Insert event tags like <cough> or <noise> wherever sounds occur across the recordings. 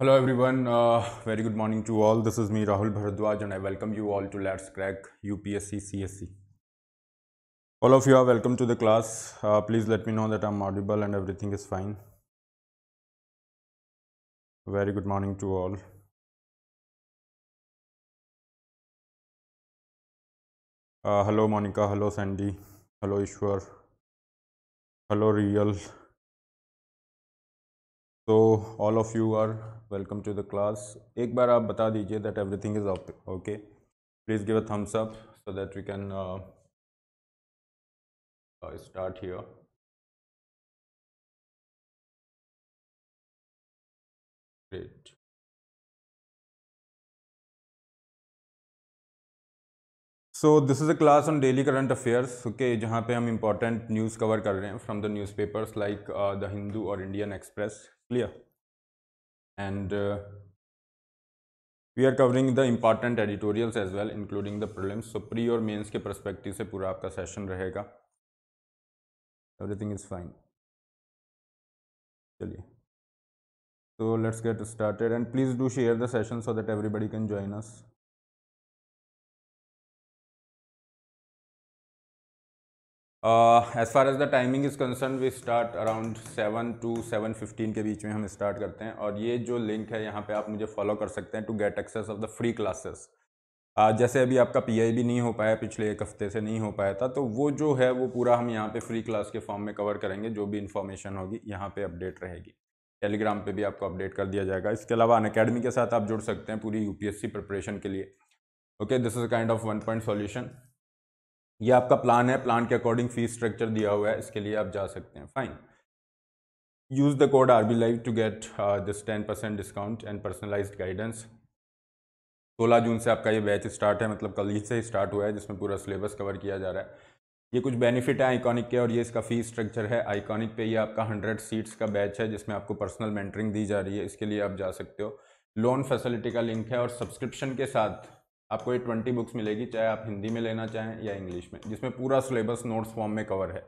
Hello everyone, uh, very good morning to all. This is me Rahul Bharadwaj and I welcome you all to Let's Crack UPSC CSC. All of you are welcome to the class. Uh, please let me know that I'm audible and everything is fine. Very good morning to all. Uh, hello Monica, hello Sandy, hello Ishwar, hello Real. So all of you are welcome to the class एक बार आप बता दीजिए that everything is okay please give a thumbs up so that we can start here great so this is a class on daily current affairs okay जहाँ पे हम important news cover कर रहे हैं from the newspapers like the Hindu और Indian Express clear and uh, we are covering the important editorials as well including the prelims so pre or mains' के perspective से session आपका session रहेगा everything is fine so let's get started and please do share the session so that everybody can join us as far as the timing is concern we start around seven to seven fifteen के बीच में हम start करते हैं और ये जो link है यहाँ पे आप मुझे फॉलो कर सकते हैं to get access of the free classes जैसे अभी आपका पी भी नहीं हो पाया पिछले एक हफ्ते से नहीं हो पाया था तो वो जो है वो पूरा हम यहाँ पे फ्री क्लास के फॉर्म में कवर करेंगे जो भी इन्फॉर्मेशन होगी यहाँ पे अपडेट रहेगी टेलीग्राम पे भी आपको अपडेट कर दिया जाएगा इसके अलावा अन अकेडमी के साथ आप जुड़ सकते हैं पूरी सी प्रिपरेशन के लिए okay this is kind of one point solution ये आपका प्लान है प्लान के अकॉर्डिंग फीस स्ट्रक्चर दिया हुआ है इसके लिए आप जा सकते हैं fine use the code R B live to get this ten percent discount and personalize guidance सोलह जून से आपका ये बैच स्टार्ट है मतलब कल ही से स्टार्ट हुआ है जिसमें पूरा सिलेबस कवर किया जा रहा है ये कुछ बेनिफिट है आइकॉनिक के और ये इसका फीस स्ट्रक्चर है आइकॉनिक पे ये आपका हंड्रेड सीट्स का बैच है जिसमें आपको पर्सनल मेंटरिंग दी जा रही है इसके लिए आप जा सकते हो लोन फैसिलिटी का लिंक है और सब्सक्रिप्शन के साथ आपको ये ट्वेंटी बुक्स मिलेगी चाहे आप हिंदी में लेना चाहें या इंग्लिश में जिसमें पूरा सिलेबस नोट्स फॉर्म में कवर है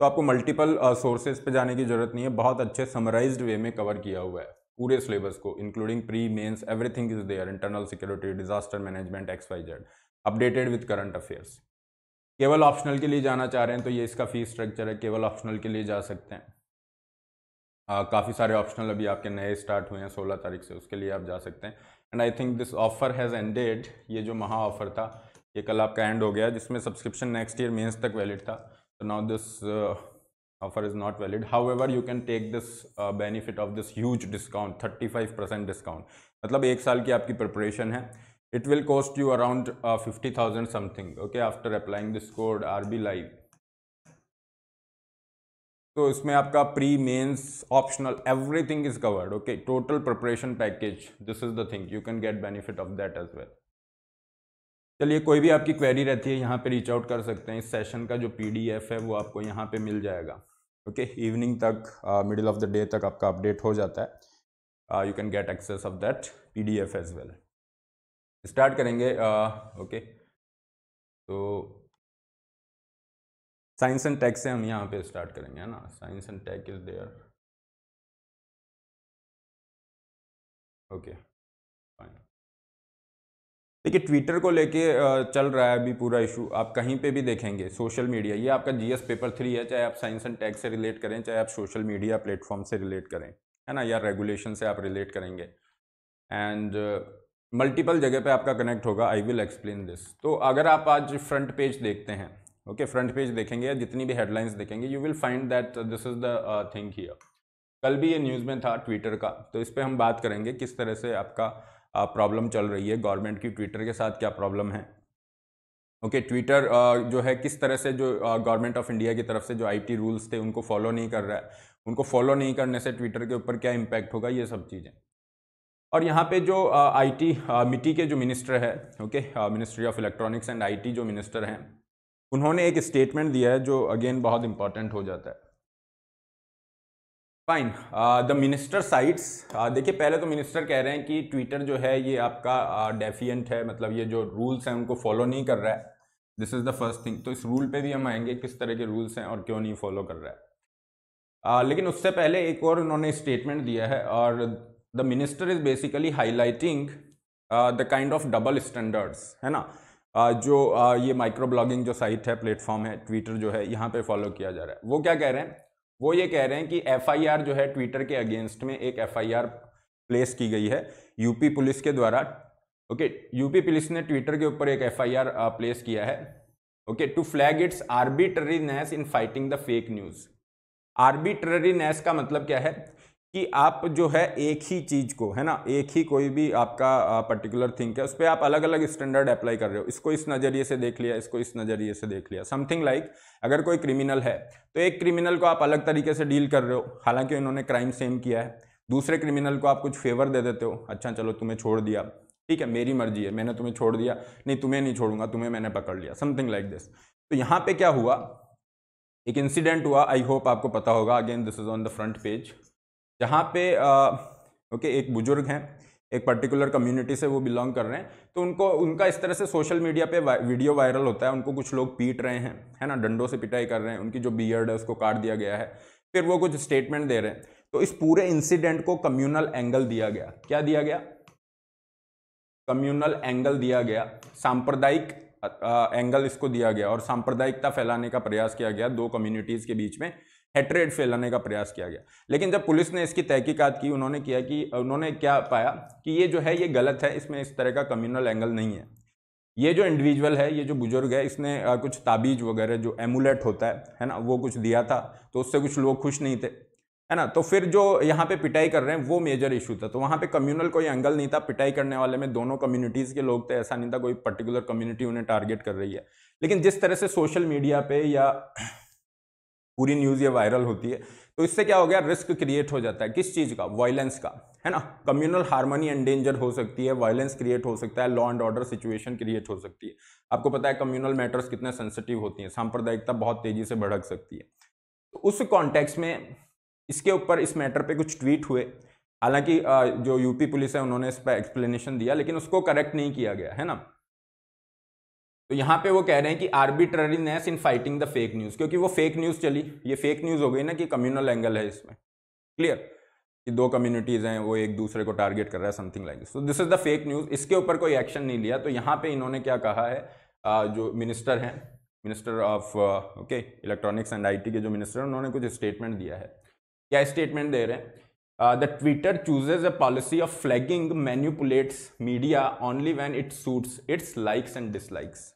तो आपको मल्टीपल सोर्सेज uh, पे जाने की ज़रूरत नहीं है बहुत अच्छे समराइज वे में कवर किया हुआ है पूरे सिलेबस को including pre mains everything is there internal security disaster management X Y Z updated with current affairs केवल ऑप्शनल के लिए जाना चाह रहे हैं तो ये इसका फीस स्ट्रक्चर है केवल ऑप्शनल के लिए जा सकते हैं काफ़ी सारे ऑप्शनल अभी आपके नए स्टार्ट हुए हैं सोलह तारीख से उसके लिए आप जा सकते हैं and I think this offer has ended ये जो महा ऑफर था ये कल आपका एंड हो गया जिसमें सब्सक्रिप्शन नेक्स्ट ईयर मेन्स तक वैलिड था तो now this offer is not valid however you can take this benefit of this huge discount thirty five percent discount मतलब एक साल की आपकी प्रिपरेशन है it will cost you around fifty thousand something okay after applying this code R B live तो इसमें आपका pre mains optional everything is covered okay total preparation package this is the thing you can get benefit of that as well चलिए कोई भी आपकी query रहती है यहाँ पे रीच आउट कर सकते हैं इस सेशन का जो पीडीएफ है वो आपको यहाँ पे मिल जाएगा ओके okay, इवनिंग तक मिडिल ऑफ द डे तक आपका अपडेट हो जाता है you can get access of that P D F as well start करेंगे ओके uh, okay. तो साइंस एंड टेक से हम यहाँ पे स्टार्ट करेंगे है ना science and tech is there okay देखिए ट्विटर को लेके चल रहा है अभी पूरा इशू आप कहीं पे भी देखेंगे सोशल मीडिया ये आपका जीएस पेपर थ्री है चाहे आप साइंस एंड टेक से रिलेट करें चाहे आप सोशल मीडिया प्लेटफॉर्म से रिलेट करें है ना या रेगुलेशन से आप रिलेट करेंगे एंड मल्टीपल जगह पे आपका कनेक्ट होगा आई विल एक्सप्लेन दिस तो अगर आप आज फ्रंट पेज देखते हैं ओके फ्रंट पेज देखेंगे या जितनी भी हेडलाइंस देखेंगे you will find that this is the thing here कल भी ये न्यूज़ में था ट्विटर का तो इस पर हम बात करेंगे किस तरह से आपका प्रॉब्लम uh, चल रही है गवर्नमेंट की ट्विटर के साथ क्या प्रॉब्लम है ओके okay, ट्विटर uh, जो है किस तरह से जो गवर्नमेंट ऑफ इंडिया की तरफ से जो आईटी रूल्स थे उनको फॉलो नहीं कर रहा है उनको फॉलो नहीं करने से ट्विटर के ऊपर क्या इम्पैक्ट होगा ये सब चीज़ें और यहाँ पे जो आईटी uh, मिट्टी के जो मिनिस्टर है okay ministry of electronics and IT जो मिनिस्टर हैं उन्होंने एक स्टेटमेंट दिया है जो अगेन बहुत इंपॉर्टेंट हो जाता है फाइन द मिनिस्टर साइट्स देखिए पहले तो मिनिस्टर कह रहे हैं कि ट्विटर जो है ये आपका डेफियंट uh, है मतलब ये जो रूल्स हैं उनको फॉलो नहीं कर रहा है this is the first thing तो इस रूल पे भी हम आएंगे किस तरह के रूल्स हैं और क्यों नहीं फॉलो कर रहा है uh, लेकिन उससे पहले एक और उन्होंने स्टेटमेंट दिया है और the minister is basically highlighting the kind of double standards है ना जो ये माइक्रो ब्लॉगिंग जो साइट है प्लेटफॉर्म है ट्विटर जो है यहाँ पे फॉलो किया जा रहा है वो क्या कह रहे हैं वो ये कह रहे हैं कि एफआईआर जो है ट्विटर के अगेंस्ट में एक एफआईआर प्लेस की गई है यूपी पुलिस के द्वारा ओके यूपी पुलिस ने ट्विटर के ऊपर एक एफ प्लेस किया है okay to flag its arbitrariness in fighting the fake news arbitrariness का मतलब क्या है कि आप जो है एक ही चीज़ को है ना एक ही कोई भी आपका पर्टिकुलर थिंक है उस पर आप अलग अलग स्टैंडर्ड अप्लाई कर रहे हो इसको इस नज़रिए से देख लिया इसको इस नज़रिए से देख लिया समथिंग लाइक like, अगर कोई क्रिमिनल है तो एक क्रिमिनल को आप अलग तरीके से डील कर रहे हो हालांकि उन्होंने क्राइम सेम किया है दूसरे क्रिमिनल को आप कुछ फेवर दे देते हो अच्छा चलो तुम्हें छोड़ दिया ठीक है मेरी मर्जी है मैंने तुम्हें छोड़ दिया नहीं तुम्हें नहीं छोड़ूंगा तुम्हें मैंने पकड़ लिया समथिंग लाइक दिस तो यहाँ पे क्या हुआ एक इंसिडेंट हुआ आई होप आपको पता होगा again this is on the front page जहाँ पे ओके एक बुजुर्ग हैं एक पर्टिकुलर कम्युनिटी से वो बिलोंग कर रहे हैं तो उनको उनका इस तरह से सोशल मीडिया पे वीडियो वायरल होता है उनको कुछ लोग पीट रहे हैं है ना डंडों से पिटाई कर रहे हैं उनकी जो बियर्ड है उसको काट दिया गया है फिर वो कुछ स्टेटमेंट दे रहे हैं तो इस पूरे इंसिडेंट को कम्युनल एंगल दिया गया क्या दिया गया कम्युनल एंगल दिया गया सांप्रदायिक एंगल इसको दिया गया और सांप्रदायिकता फैलाने का प्रयास किया गया दो कम्युनिटीज़ के बीच में हेट्रेड फैलाने का प्रयास किया गया लेकिन जब पुलिस ने इसकी तहकीकात की उन्होंने किया कि उन्होंने क्या पाया कि ये जो है ये गलत है इसमें इस तरह का कम्युनल एंगल नहीं है ये जो इंडिविजुअल है ये जो बुजुर्ग है इसने कुछ ताबीज वगैरह जो एमुलेट होता है है ना वो कुछ दिया था तो उससे कुछ लोग खुश नहीं थे है ना तो फिर जो यहाँ पे पिटाई कर रहे हैं वो मेजर इशू था तो वहाँ पे कम्युनल कोई एंगल नहीं था पिटाई करने वाले में दोनों कम्युनिटीज़ के लोग थे ऐसा नहीं था कोई पर्टिकुलर कम्युनिटी उन्हें टारगेट कर रही है लेकिन जिस तरह से सोशल मीडिया पे या पूरी न्यूज़ ये वायरल होती है तो इससे क्या हो गया रिस्क क्रिएट हो जाता है किस चीज़ का वायलेंस का है ना कम्युनल हार्मनी एंडेंजर हो सकती है वायलेंस क्रिएट हो सकता है law and order situation create हो सकती है आपको पता है कम्युनल मैटर्स कितने सेंसिटिव होती हैं सांप्रदायिकता बहुत तेज़ी से भड़क सकती है तो उस कॉन्टेक्स्ट में इसके ऊपर इस मैटर पे कुछ ट्वीट हुए हालांकि जो यूपी पुलिस है उन्होंने इस पर एक्सप्लेनेशन दिया लेकिन उसको करेक्ट नहीं किया गया है ना तो यहाँ पे वो कह रहे हैं कि arbitrariness in fighting the fake news क्योंकि वो फेक न्यूज़ चली ये फेक न्यूज़ हो गई ना कि कम्युनल एंगल है इसमें क्लियर कि दो कम्युनिटीज़ हैं वो एक दूसरे को टारगेट कर रहा है something like so this is the fake news इसके ऊपर कोई एक्शन नहीं लिया तो यहाँ पे इन्होंने क्या कहा है जो मिनिस्टर हैं minister of okay electronics and IT के जो मिनिस्टर हैं उन्होंने कुछ स्टेटमेंट दिया है क्या स्टेटमेंट दे रहे हैं the Twitter chooses a policy of flagging manipulates media only when it suits its likes and dislikes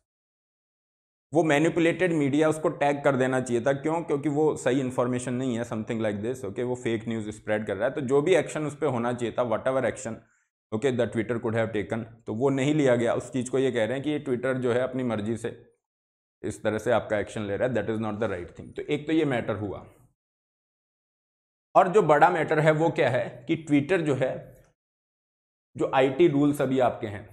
वो मैनिपुलेटेड मीडिया उसको टैग कर देना चाहिए था क्यों क्योंकि वो सही इन्फॉर्मेशन नहीं है समथिंग लाइक दिस ओके वो फेक न्यूज़ स्प्रेड कर रहा है तो जो भी एक्शन उस पर होना चाहिए था whatever action okay the Twitter could have taken तो वो नहीं लिया गया उस चीज़ को ये कह रहे हैं कि ये ट्विटर जो है अपनी मर्जी से इस तरह से आपका एक्शन ले रहा है that is not the right thing तो एक तो ये मैटर हुआ और जो बड़ा मैटर है वो क्या है कि ट्विटर जो है जो आईटी रूल्स अभी आपके हैं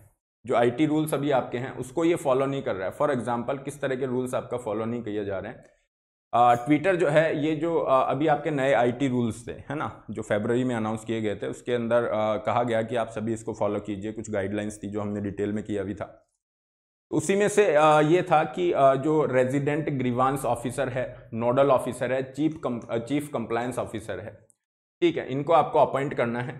जो आईटी रूल्स अभी आपके हैं उसको ये फॉलो नहीं कर रहा है फॉर एग्जांपल किस तरह के रूल्स आपका फॉलो नहीं किए जा रहे हैं ट्विटर जो है ये जो आ, अभी आपके नए आईटी रूल्स थे है ना जो फेबररी में अनाउंस किए गए थे उसके अंदर आ, कहा गया कि आप सभी इसको फॉलो कीजिए कुछ गाइडलाइंस थी जो हमने डिटेल में किया भी था उसी में से आ, ये था कि आ, जो रेजिडेंट ग्रीवांस ऑफिसर है नोडल ऑफिसर है चीफ कम, चीफ कंप्लायंस ऑफिसर है ठीक है इनको आपको अपॉइंट करना है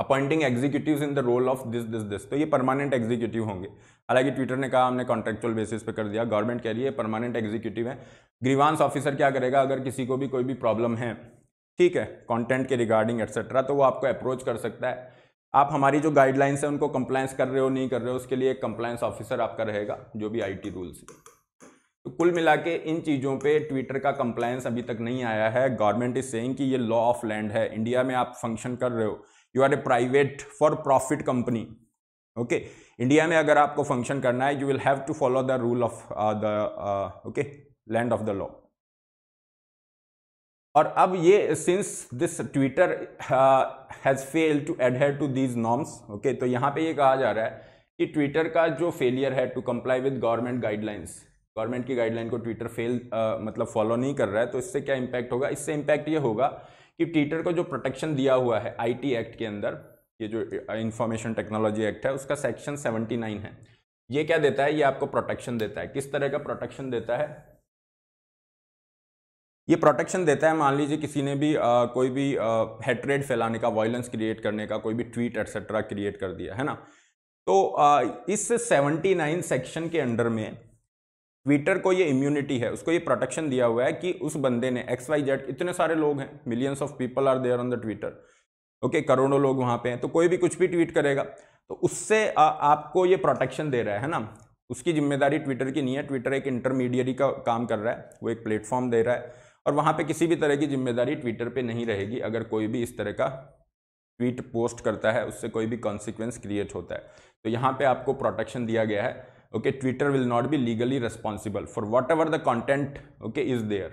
appointing executive in the role of this this this तो ये परमानेंट एग्जीक्यूटिव होंगे हालांकि ट्विटर ने कहा हमने कॉन्ट्रेक्चुअल बेसिस पे कर दिया गवर्नमेंट कह रही है परमानेंट एग्जीक्यूटिव है ग्रीवांस ऑफिसर क्या करेगा अगर किसी को भी कोई भी प्रॉब्लम है ठीक है कॉन्टेंट के रिगार्डिंग एट्सेट्रा तो वो आपको अप्रोच कर सकता है आप हमारी जो गाइडलाइंस है उनको कंप्लायंस कर रहे हो नहीं कर रहे हो उसके लिए एक कंप्लायंस ऑफिसर आपका रहेगा जो भी आई टी रूल्स तो कुल मिला के इन चीज़ों पे ट्विटर का कंप्लायंस अभी तक नहीं आया है गवर्नमेंट इज सेइंग कि ये लॉ ऑफ लैंड है इंडिया में आप फंक्शन कर रहे हो you are a private for profit company okay India में अगर आपको फंक्शन करना है you will have to follow the rule of the okay land of the law और अब ये since this Twitter has fail to adhere to these norms okay तो यहाँ पे ये कहा जा रहा है कि ट्विटर का जो फेलियर है to comply with government guidelines government की गाइडलाइन को ट्विटर फेल uh, मतलब फॉलो नहीं कर रहा है तो इससे क्या इम्पैक्ट होगा इससे इम्पैक्ट ये होगा कि ट्विटर को जो प्रोटेक्शन दिया हुआ है आईटी एक्ट के अंदर ये जो इंफॉर्मेशन टेक्नोलॉजी एक्ट है उसका सेक्शन 79 है ये क्या देता है ये आपको प्रोटेक्शन देता है किस तरह का प्रोटेक्शन देता है ये प्रोटेक्शन देता है मान लीजिए किसी ने भी आ, कोई भी हेट्रेड फैलाने का वायलेंस क्रिएट करने का कोई भी ट्वीट एक्सेट्रा क्रिएट कर दिया है ना तो आ, इस 79 सेक्शन के अंडर में ट्विटर को ये इम्यूनिटी है उसको ये प्रोटेक्शन दिया हुआ है कि उस बंदे ने एक्स वाई जेड इतने सारे लोग हैं millions of people are there on the Twitter okay करोड़ों लोग वहाँ पे हैं तो कोई भी कुछ भी ट्वीट करेगा तो उससे आ, आपको ये प्रोटेक्शन दे रहा है ना उसकी जिम्मेदारी ट्विटर की नहीं है ट्विटर एक इंटरमीडियरी का काम कर रहा है वो एक प्लेटफॉर्म दे रहा है और वहाँ पे किसी भी तरह की जिम्मेदारी ट्विटर पे नहीं रहेगी अगर कोई भी इस तरह का ट्वीट पोस्ट करता है उससे कोई भी कॉन्सिक्वेंस क्रिएट होता है तो यहाँ पे आपको प्रोटेक्शन दिया गया है okay twitter will not be legally responsible for whatever the content okay is there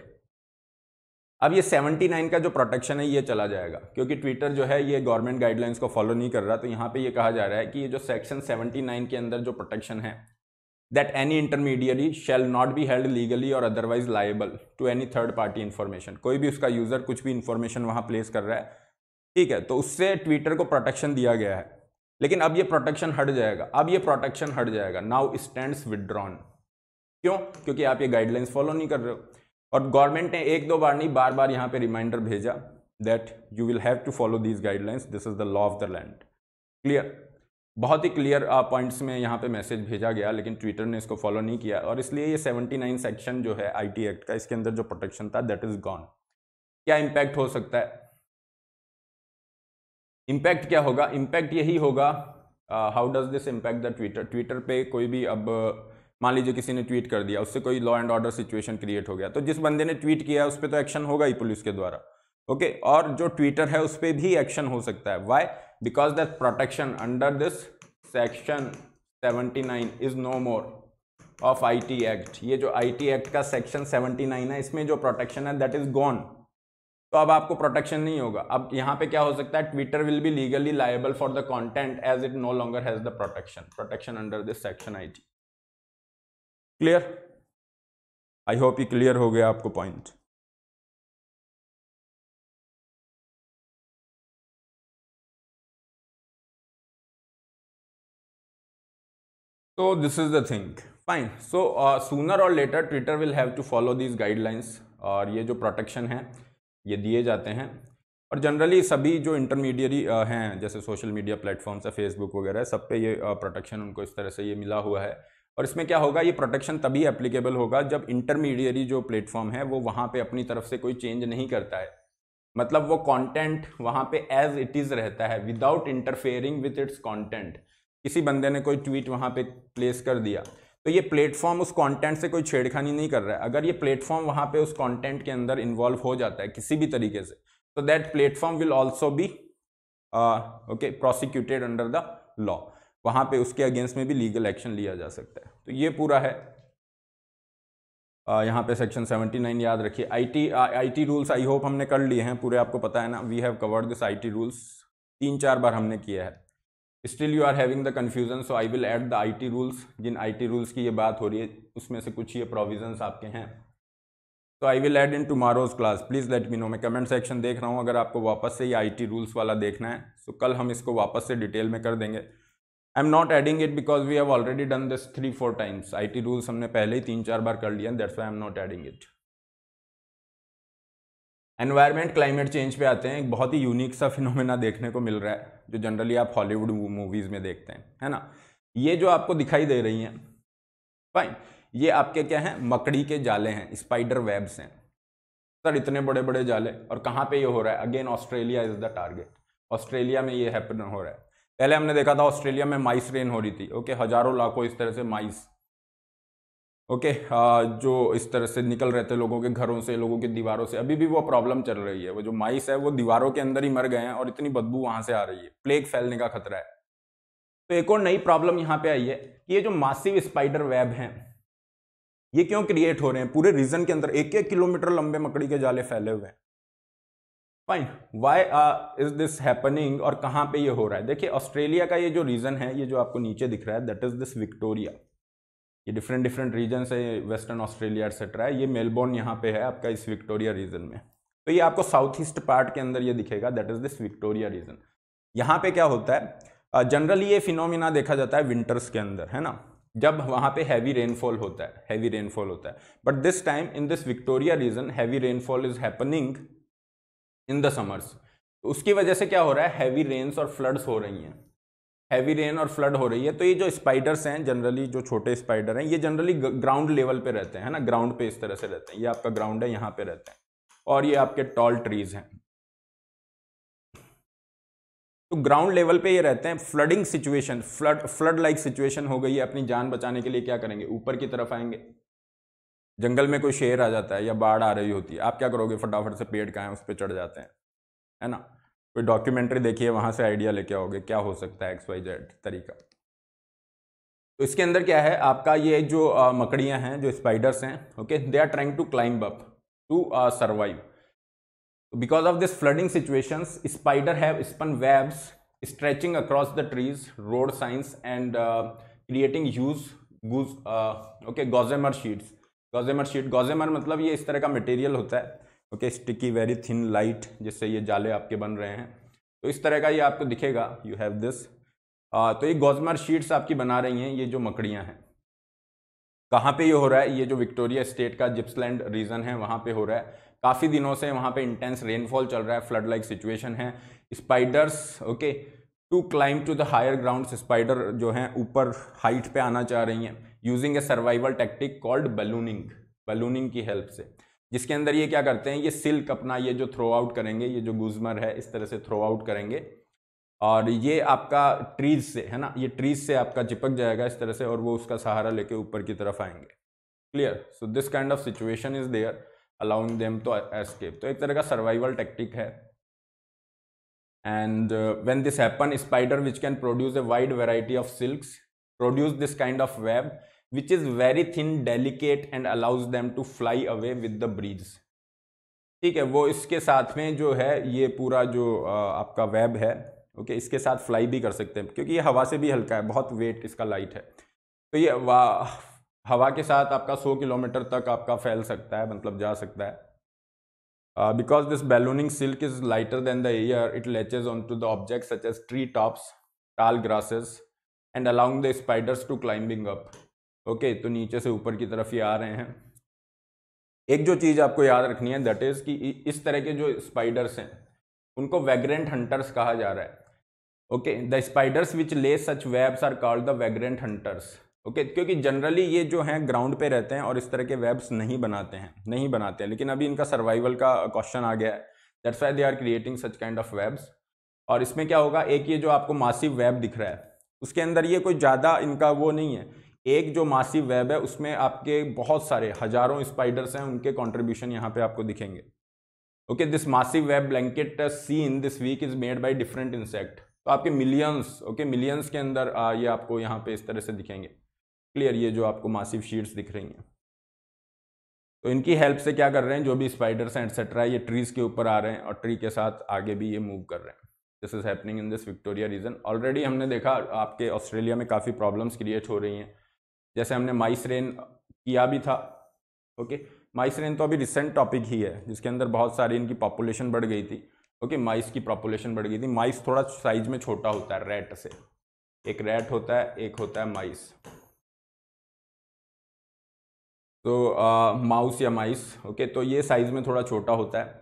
अब ये 79 का जो प्रोटेक्शन है ये चला जाएगा क्योंकि ट्विटर जो है ये गवर्नमेंट गाइडलाइंस को फॉलो नहीं कर रहा तो यहाँ पे ये कहा जा रहा है कि ये जो सेक्शन 79 के अंदर जो प्रोटेक्शन है that any intermediary shall not be held legally और otherwise liable to any third party information कोई भी उसका यूजर कुछ भी इन्फॉर्मेशन वहाँ प्लेस कर रहा है ठीक है तो उससे ट्विटर को प्रोटेक्शन दिया गया है लेकिन अब ये प्रोटेक्शन हट जाएगा अब ये प्रोटेक्शन हट जाएगा नाउ स्टैंड विदड्रॉन क्यों क्योंकि आप ये गाइडलाइंस फॉलो नहीं कर रहे हो और गवर्नमेंट ने एक दो बार नहीं बार बार यहाँ पे रिमाइंडर भेजा that you will have to follow these guidelines this is the law of the land clear बहुत ही क्लियर पॉइंट्स uh, में यहाँ पे मैसेज भेजा गया लेकिन ट्विटर ने इसको फॉलो नहीं किया और इसलिए ये 79 सेक्शन जो है आईटी एक्ट का इसके अंदर जो प्रोटेक्शन था दैट इज गॉन क्या इम्पैक्ट हो सकता है इम्पैक्ट क्या होगा इम्पैक्ट यही होगा how does this impact the Twitter Twitter पे कोई भी अब uh, मान लीजिए किसी ने ट्वीट कर दिया उससे कोई law and order situation create हो गया तो जिस बंदे ने ट्वीट किया उस पर तो एक्शन होगा ही पुलिस के द्वारा ओके okay? और जो ट्विटर है उस पर भी एक्शन हो सकता है why because that protection under this section 79 is no more of IT act ये जो आईटी एक्ट का सेक्शन 79 है इसमें जो प्रोटेक्शन है दैट इज गॉन तो अब आपको प्रोटेक्शन नहीं होगा अब यहाँ पे क्या हो सकता है Twitter will be legally liable for the content as it no longer has the protection protection under this section I T clear I hope ये क्लियर हो गया आपको पॉइंट तो this is the thing fine so sooner और later Twitter will have to follow these guidelines और ये जो protection है ये दिए जाते हैं और जनरली सभी जो इंटरमीडियरी हैं जैसे सोशल मीडिया प्लेटफॉर्म्स है फेसबुक वगैरह सब पे ये प्रोटेक्शन उनको इस तरह से ये मिला हुआ है और इसमें क्या होगा ये प्रोटेक्शन तभी एप्लीकेबल होगा जब इंटरमीडियरी जो प्लेटफॉर्म है वो वहाँ पे अपनी तरफ से कोई चेंज नहीं करता है मतलब वो कंटेंट वहाँ पे एज इट इज़ रहता है without interfering with its content किसी बंदे ने कोई ट्वीट वहाँ पे प्लेस कर दिया तो ये प्लेटफॉर्म उस कंटेंट से कोई छेड़खानी नहीं कर रहा है अगर ये प्लेटफॉर्म वहाँ पे उस कंटेंट के अंदर इन्वॉल्व हो जाता है किसी भी तरीके से तो that platform will also be okay prosecuted under the law वहाँ पे उसके अगेंस्ट में भी लीगल एक्शन लिया जा सकता है तो ये पूरा है uh, यहाँ पे सेक्शन 79 याद रखिए IT IT rules I hope हमने कर लिए हैं पूरे आपको पता है ना we have covered this IT rules तीन चार बार हमने किया है still you are having the confusion so I will add the I T rules जिन आई टी रूल्स की ये बात हो रही है उसमें से कुछ ये प्रोविजन आपके हैं तो I will add in tomorrow's class please let me know मैं कमेंट सेक्शन देख रहा हूँ अगर आपको वापस से ये आई टी रूल्स वाला देखना है सो so कल हम इसको वापस से डिटेल में कर देंगे I am not adding it because we have already done this three four times I T rules हमने पहले ही तीन चार बार कर लिया that's I am not adding it environment climate change पे आते हैं एक बहुत ही यूनिक सा फिनोमेना देखने को मिल रहा है जो जनरली आप हॉलीवुड मूवीज़ में देखते हैं है ना ये जो आपको दिखाई दे रही हैं फाइन ये आपके क्या हैं मकड़ी के जाले हैं स्पाइडर वेब्स हैं सर इतने बड़े बड़े जाले और कहाँ पे ये हो रहा है again Australia is the target Australia में ये हैपन हो रहा है पहले हमने देखा था ऑस्ट्रेलिया में माइस रेन हो रही थी ओके हज़ारों लाखों इस तरह से माइस ओके okay, हाँ, जो इस तरह से निकल रहे थे लोगों के घरों से लोगों की दीवारों से अभी भी वो प्रॉब्लम चल रही है वो जो माइस है वो दीवारों के अंदर ही मर गए हैं और इतनी बदबू वहाँ से आ रही है प्लेग फैलने का खतरा है तो एक और नई प्रॉब्लम यहाँ पे आई है कि ये जो मासिव स्पाइडर वेब हैं ये क्यों क्रिएट हो रहे हैं पूरे रीजन के अंदर एक एक किलोमीटर लंबे मकड़ी के जाले फैले हुए हैं fine why is this happening और कहाँ पे ये हो रहा है देखिए ऑस्ट्रेलिया का ये जो रीजन है ये जो आपको नीचे दिख रहा है दैट इज दिस विक्टोरिया ये डिफरेंट डिफरेंट रीजन है वेस्टर्न ऑस्ट्रेलिया एक्सेट्रा है ये मेलबोर्न यहाँ पे है आपका इस विक्टोरिया रीजन में तो ये आपको साउथ ईस्ट पार्ट के अंदर ये दिखेगा that is this Victoria region यहाँ पे क्या होता है जनरली ये फिनोमिना देखा जाता है विंटर्स के अंदर है ना जब वहाँ पे हैवी रेनफॉल होता है हैवी रेनफॉल होता है but this time in this Victoria region heavy rainfall is happening in the summers उसकी वजह से क्या हो रहा है हैवी रेन्स और फ्लड्स हो रही हैं हैवी रेन और फ्लड हो रही है तो ये जो स्पाइडर्स हैं जनरली जो छोटे स्पाइडर हैं ये जनरली ग्राउंड लेवल पे रहते हैं ना ग्राउंड पे इस तरह से रहते हैं ये आपका ग्राउंड है यहाँ पे रहते हैं और ये आपके टॉल ट्रीज हैं तो ग्राउंड लेवल पे ये रहते हैं flooding situation flood flood like situation हो गई है अपनी जान बचाने के लिए क्या करेंगे ऊपर की तरफ आएंगे जंगल में कोई शेर आ जाता है या बाढ़ आ रही होती है आप क्या करोगे फटाफट से पेड़ का है उस पर चढ़ जाते हैं है ना कोई डॉक्यूमेंट्री देखिए वहां से आइडिया लेके आओगे क्या हो सकता है एक्स वाई जेड तरीका तो इसके अंदर क्या है आपका ये जो आ, मकड़ियां हैं जो स्पाइडर्स हैं okay they are trying to climb up to survive because of this flooding situation spider have spun webs stretching across the trees road sides and creating huge गुज okay gossamer sheets gossamer sheet gossamer मतलब ये इस तरह का material होता है ओके sticky very thin light जिससे ये जाले आपके बन रहे हैं तो इस तरह का ये आपको दिखेगा यू हैव दिस तो ये गोजमर शीट्स आपकी बना रही हैं ये जो मकड़ियाँ हैं कहाँ पे ये हो रहा है ये जो विक्टोरिया स्टेट का जिप्सलैंड रीजन है वहाँ पे हो रहा है काफ़ी दिनों से वहाँ पे इंटेंस रेनफॉल चल रहा है फ्लड लाइक सिचुएशन है spiders okay to climb to the higher ground spider जो हैं ऊपर हाइट पे आना चाह रही हैं using a survival tactic called ballooning ballooning की हेल्प से जिसके अंदर ये क्या करते हैं ये सिल्क अपना ये जो थ्रो आउट करेंगे ये जो गुजमर है इस तरह से थ्रो आउट करेंगे और ये आपका ट्रीज से है ना ये ट्रीज से आपका चिपक जाएगा इस तरह से और वो उसका सहारा लेके ऊपर की तरफ आएंगे clear so this kind of situation is there allowing them to escape तो एक तरह का सर्वाइवल टेक्टिक है and when this happen spider which can produce a wide variety of silk produce this kind of web which is very thin delicate and allows them to fly away with the breeze ठीक है वो इसके साथ में जो है ये पूरा जो आपका वेब है ओके इसके साथ फ्लाई भी कर सकते हैं क्योंकि ये हवा से भी हल्का है बहुत वेट इसका लाइट है तो ये हवा के साथ आपका 100 किलोमीटर तक आपका फैल सकता है मतलब जा सकता है because this ballooning silk is lighter than the air it latches on to the object such as tree tops tall grasses and allowing the spiders to climbing up okay तो नीचे से ऊपर की तरफ ये आ रहे हैं एक जो चीज़ आपको याद रखनी है दैट इज़ कि इस तरह के जो स्पाइडर्स हैं उनको वेग्रेंट हंटर्स कहा जा रहा है okay the spiders which lay such webs are called the vagrant hunters okay क्योंकि जनरली ये जो हैं ग्राउंड पे रहते हैं और इस तरह के वेब्स नहीं बनाते हैं नहीं बनाते हैं लेकिन अभी इनका सर्वाइवल का क्वेश्चन आ गया है that's why they are creating such kind of webs और इसमें क्या होगा एक ये जो आपको मासिव वेब दिख रहा है उसके अंदर ये कोई ज़्यादा इनका वो नहीं है एक जो मासिव वेब है उसमें आपके बहुत सारे हजारों स्पाइडर्स हैं उनके कॉन्ट्रीब्यूशन यहाँ पे आपको दिखेंगे okay this massive web blanket seen this week is made by different insect तो आपके मिलियंस ओके मिलियंस के अंदर आ, ये आपको यहाँ पे इस तरह से दिखेंगे क्लियर ये जो आपको मासिव शीट्स दिख रही हैं तो इनकी हेल्प से क्या कर रहे हैं जो भी स्पाइडर्स हैं एट्सेट्रा ये ट्रीज़ के ऊपर आ रहे हैं और ट्री के साथ आगे भी ये मूव कर रहे हैं this is happening in this Victoria region already हमने देखा आपके ऑस्ट्रेलिया में काफ़ी प्रॉब्लम्स क्रिएट हो रही हैं जैसे हमने माइसरेन किया भी था ओके माइसरेन तो अभी रिसेंट टॉपिक ही है जिसके अंदर बहुत सारी इनकी पॉपुलेशन बढ़ गई थी ओके माइस की पॉपुलेशन बढ़ गई थी माइस थोड़ा साइज में छोटा होता है रैट से एक रैट होता है एक होता है माइस तो माउस या माइस ओके तो ये साइज़ में थोड़ा छोटा होता है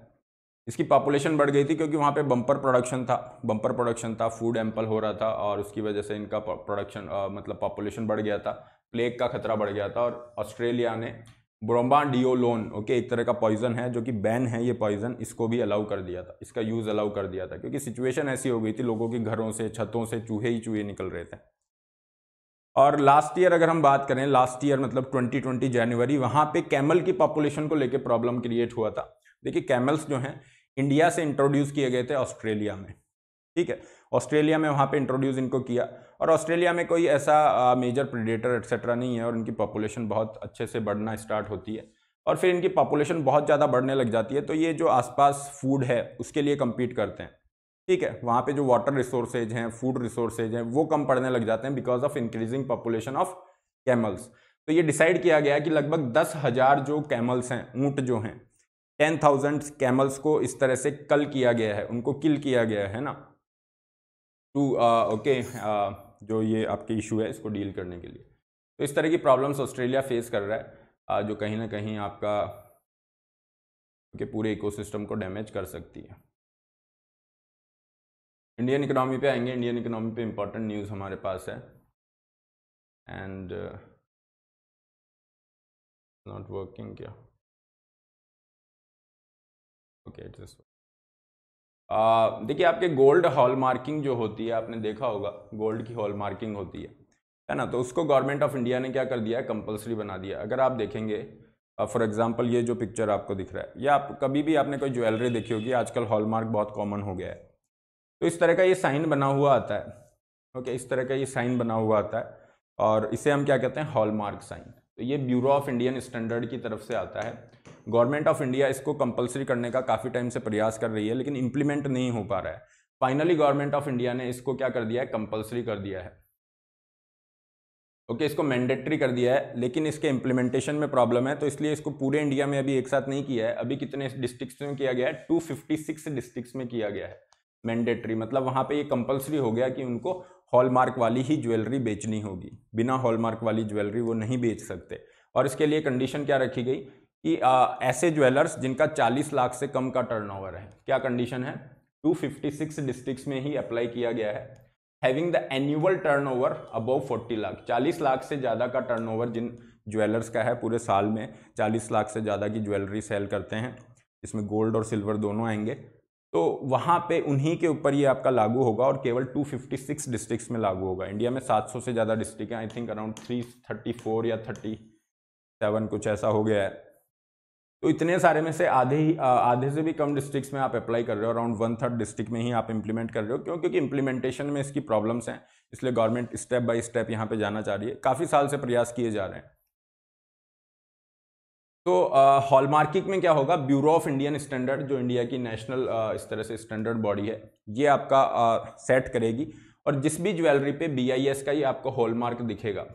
इसकी पॉपुलेशन बढ़ गई थी क्योंकि वहाँ पे बम्पर प्रोडक्शन था बम्पर प्रोडक्शन था फूड एम्पल हो रहा था और उसकी वजह से इनका प्रोडक्शन मतलब पॉपुलेशन बढ़ गया था प्लेग का खतरा बढ़ गया था और ऑस्ट्रेलिया ने ब्रोम्बान डिओलोन ओके एक तरह का पॉइजन है जो कि बैन है ये पॉइजन इसको भी अलाउ कर दिया था इसका यूज़ अलाउ कर दिया था क्योंकि सिचुएशन ऐसी हो गई थी लोगों के घरों से छतों से चूहे ही चूहे निकल रहे थे और लास्ट ईयर अगर हम बात करें लास्ट ईयर मतलब 2020 जनवरी वहाँ पे कैमल की पॉपुलेशन को लेके प्रॉब्लम क्रिएट हुआ था देखिए कैमल्स जो हैं इंडिया से इंट्रोड्यूस किए गए थे ऑस्ट्रेलिया में ठीक है ऑस्ट्रेलिया में वहाँ पे इंट्रोड्यूस इनको किया और ऑस्ट्रेलिया में कोई ऐसा मेजर प्रीडेटर एक्सेट्रा नहीं है और इनकी पॉपुलेशन बहुत अच्छे से बढ़ना स्टार्ट होती है और फिर इनकी पॉपुलेशन बहुत ज़्यादा बढ़ने लग जाती है तो ये जो आसपास फूड है उसके लिए कम्पीट करते हैं ठीक है वहाँ पे जो वाटर रिसोर्सेज हैं फूड रिसोर्सेज हैं वो कम पड़ने लग जाते हैं because of increasing population of camels तो ये डिसाइड किया गया कि लगभग दस हज़ार जो कैमल्स हैं ऊँट जो हैं टेन थाउजेंड कैमल्स को इस तरह से कल किया गया है उनको किल किया गया है ना टू ओके जो ये आपके इशू है इसको डील करने के लिए तो इस तरह की प्रॉब्लम्स ऑस्ट्रेलिया फेस कर रहा है जो कहीं ना कहीं आपका के पूरे इकोसिस्टम को डैमेज कर सकती है इंडियन इकोनॉमी पे आएंगे इंडियन इकोनॉमी पे इंपॉर्टेंट न्यूज़ हमारे पास है एंड नॉट वर्किंग क्या ओके इट्स देखिए आपके गोल्ड हॉल मार्किंग जो होती है आपने देखा होगा गोल्ड की हॉल मार्किंग होती है है ना तो उसको गवर्नमेंट ऑफ इंडिया ने क्या कर दिया है कंपलसरी बना दिया अगर आप देखेंगे फॉर एग्जाम्पल ये जो पिक्चर आपको दिख रहा है या आप कभी भी आपने कोई ज्वेलरी देखी होगी आजकल हॉलमार्क बहुत कॉमन हो गया है तो इस तरह का ये साइन बना हुआ आता है ओके okay, इस तरह का ये साइन बना हुआ आता है और इसे हम क्या कहते हैं हॉलमार्क साइन तो ये ब्यूरो ऑफ इंडियन स्टैंडर्ड की तरफ से आता है गवर्नमेंट ऑफ इंडिया इसको कंपलसरी करने का काफ़ी टाइम से प्रयास कर रही है लेकिन इम्प्लीमेंट नहीं हो पा रहा है फाइनली गवर्नमेंट ऑफ इंडिया ने इसको क्या कर दिया है कंपलसरी कर दिया है ओके okay, इसको मैंडेटरी कर दिया है लेकिन इसके इम्प्लीमेंटेशन में प्रॉब्लम है तो इसलिए इसको पूरे इंडिया में अभी एक साथ नहीं किया है अभी कितने डिस्ट्रिक्ट्स में किया गया है सिक्स डिस्ट्रिक्ट्स में किया गया है मैंडेटरी मतलब वहाँ पे ये कंपलसरी हो गया कि उनको हॉलमार्क वाली ही ज्वेलरी बेचनी होगी बिना हॉलमार्क वाली ज्वेलरी वो नहीं बेच सकते और इसके लिए कंडीशन क्या रखी गई कि आ, ऐसे ज्वेलर्स जिनका 40 लाख से कम का टर्नओवर है क्या कंडीशन है 256 डिस्ट्रिक्ट्स में ही अप्लाई किया गया है having the annual over above forty lakh चालीस लाख से ज़्यादा का टर्न जिन ज्वेलर्स का है पूरे साल में 40 लाख से ज़्यादा की ज्वेलरी सेल करते हैं इसमें गोल्ड और सिल्वर दोनों आएंगे तो वहाँ पे उन्हीं के ऊपर ये आपका लागू होगा और केवल 256 डिस्ट्रिक्ट्स में लागू होगा इंडिया में 700 से ज़्यादा डिस्ट्रिक्ट हैं आई थिंक अराउंड 334 या 37 कुछ ऐसा हो गया है तो इतने सारे में से आधे ही आधे से भी कम डिस्ट्रिक्ट्स में आप अप्लाई कर रहे हो अराउंड वन थर्ड डिस्ट्रिक्ट में ही आप इंप्लीमेंट कर रहे हो क्यों क्योंकि इंप्लीमेंटेशन में इसकी प्रॉब्लम्स हैं इसलिए गवर्नमेंट स्टेप बाय स्टेप यहाँ पे जाना चाह रही है काफ़ी साल से प्रयास किए जा रहे हैं तो हॉलमार्किंग में क्या होगा ब्यूरो ऑफ इंडियन स्टैंडर्ड जो इंडिया की नेशनल uh, इस तरह से स्टैंडर्ड बॉडी है ये आपका सेट सेट करेगी और जिस भी ज्वेलरी पे बीआईएस का ये आपको हॉलमार्क दिखेगा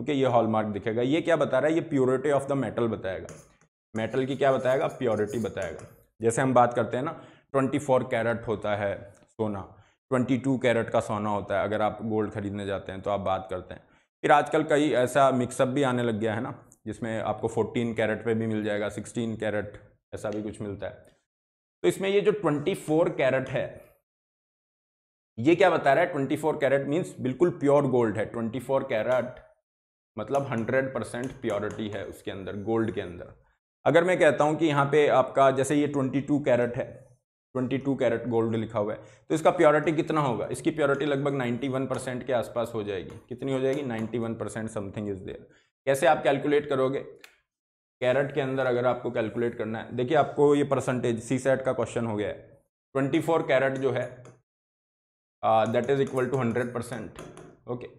ओके ये हॉलमार्क दिखेगा ये क्या बता रहा है ये प्योरिटी ऑफ द मेटल बताएगा मेटल की क्या बताएगा प्योरिटी बताएगा जैसे हम बात करते हैं ना 24 कैरेट होता है सोना 22 कैरेट का सोना होता है अगर आप गोल्ड खरीदने जाते हैं तो आप बात करते हैं फिर आजकल कई ऐसा मिक्सअप भी आने लग गया है ना जिसमें आपको 14 कैरेट पे भी मिल जाएगा 16 कैरेट ऐसा भी कुछ मिलता है तो इसमें ये जो 24 कैरेट है ये क्या बता रहा है 24 कैरेट मीन्स बिल्कुल प्योर गोल्ड है 24 कैरेट मतलब 100 परसेंट प्योरिटी है उसके अंदर गोल्ड के अंदर अगर मैं कहता हूँ कि यहाँ पे आपका जैसे ये 22 कैरेट है 22 कैरेट गोल्ड लिखा हुआ है तो इसका प्योरिटी कितना होगा इसकी प्योरिटी लगभग 91 परसेंट के आसपास हो जाएगी कितनी हो जाएगी 91 परसेंट समथिंग इज देयर कैसे आप कैलकुलेट करोगे कैरेट के अंदर अगर आपको कैलकुलेट करना है देखिए आपको ये परसेंटेज सी सेट का क्वेश्चन हो गया है ट्वेंटी कैरेट जो है that is equal to hundred percent okay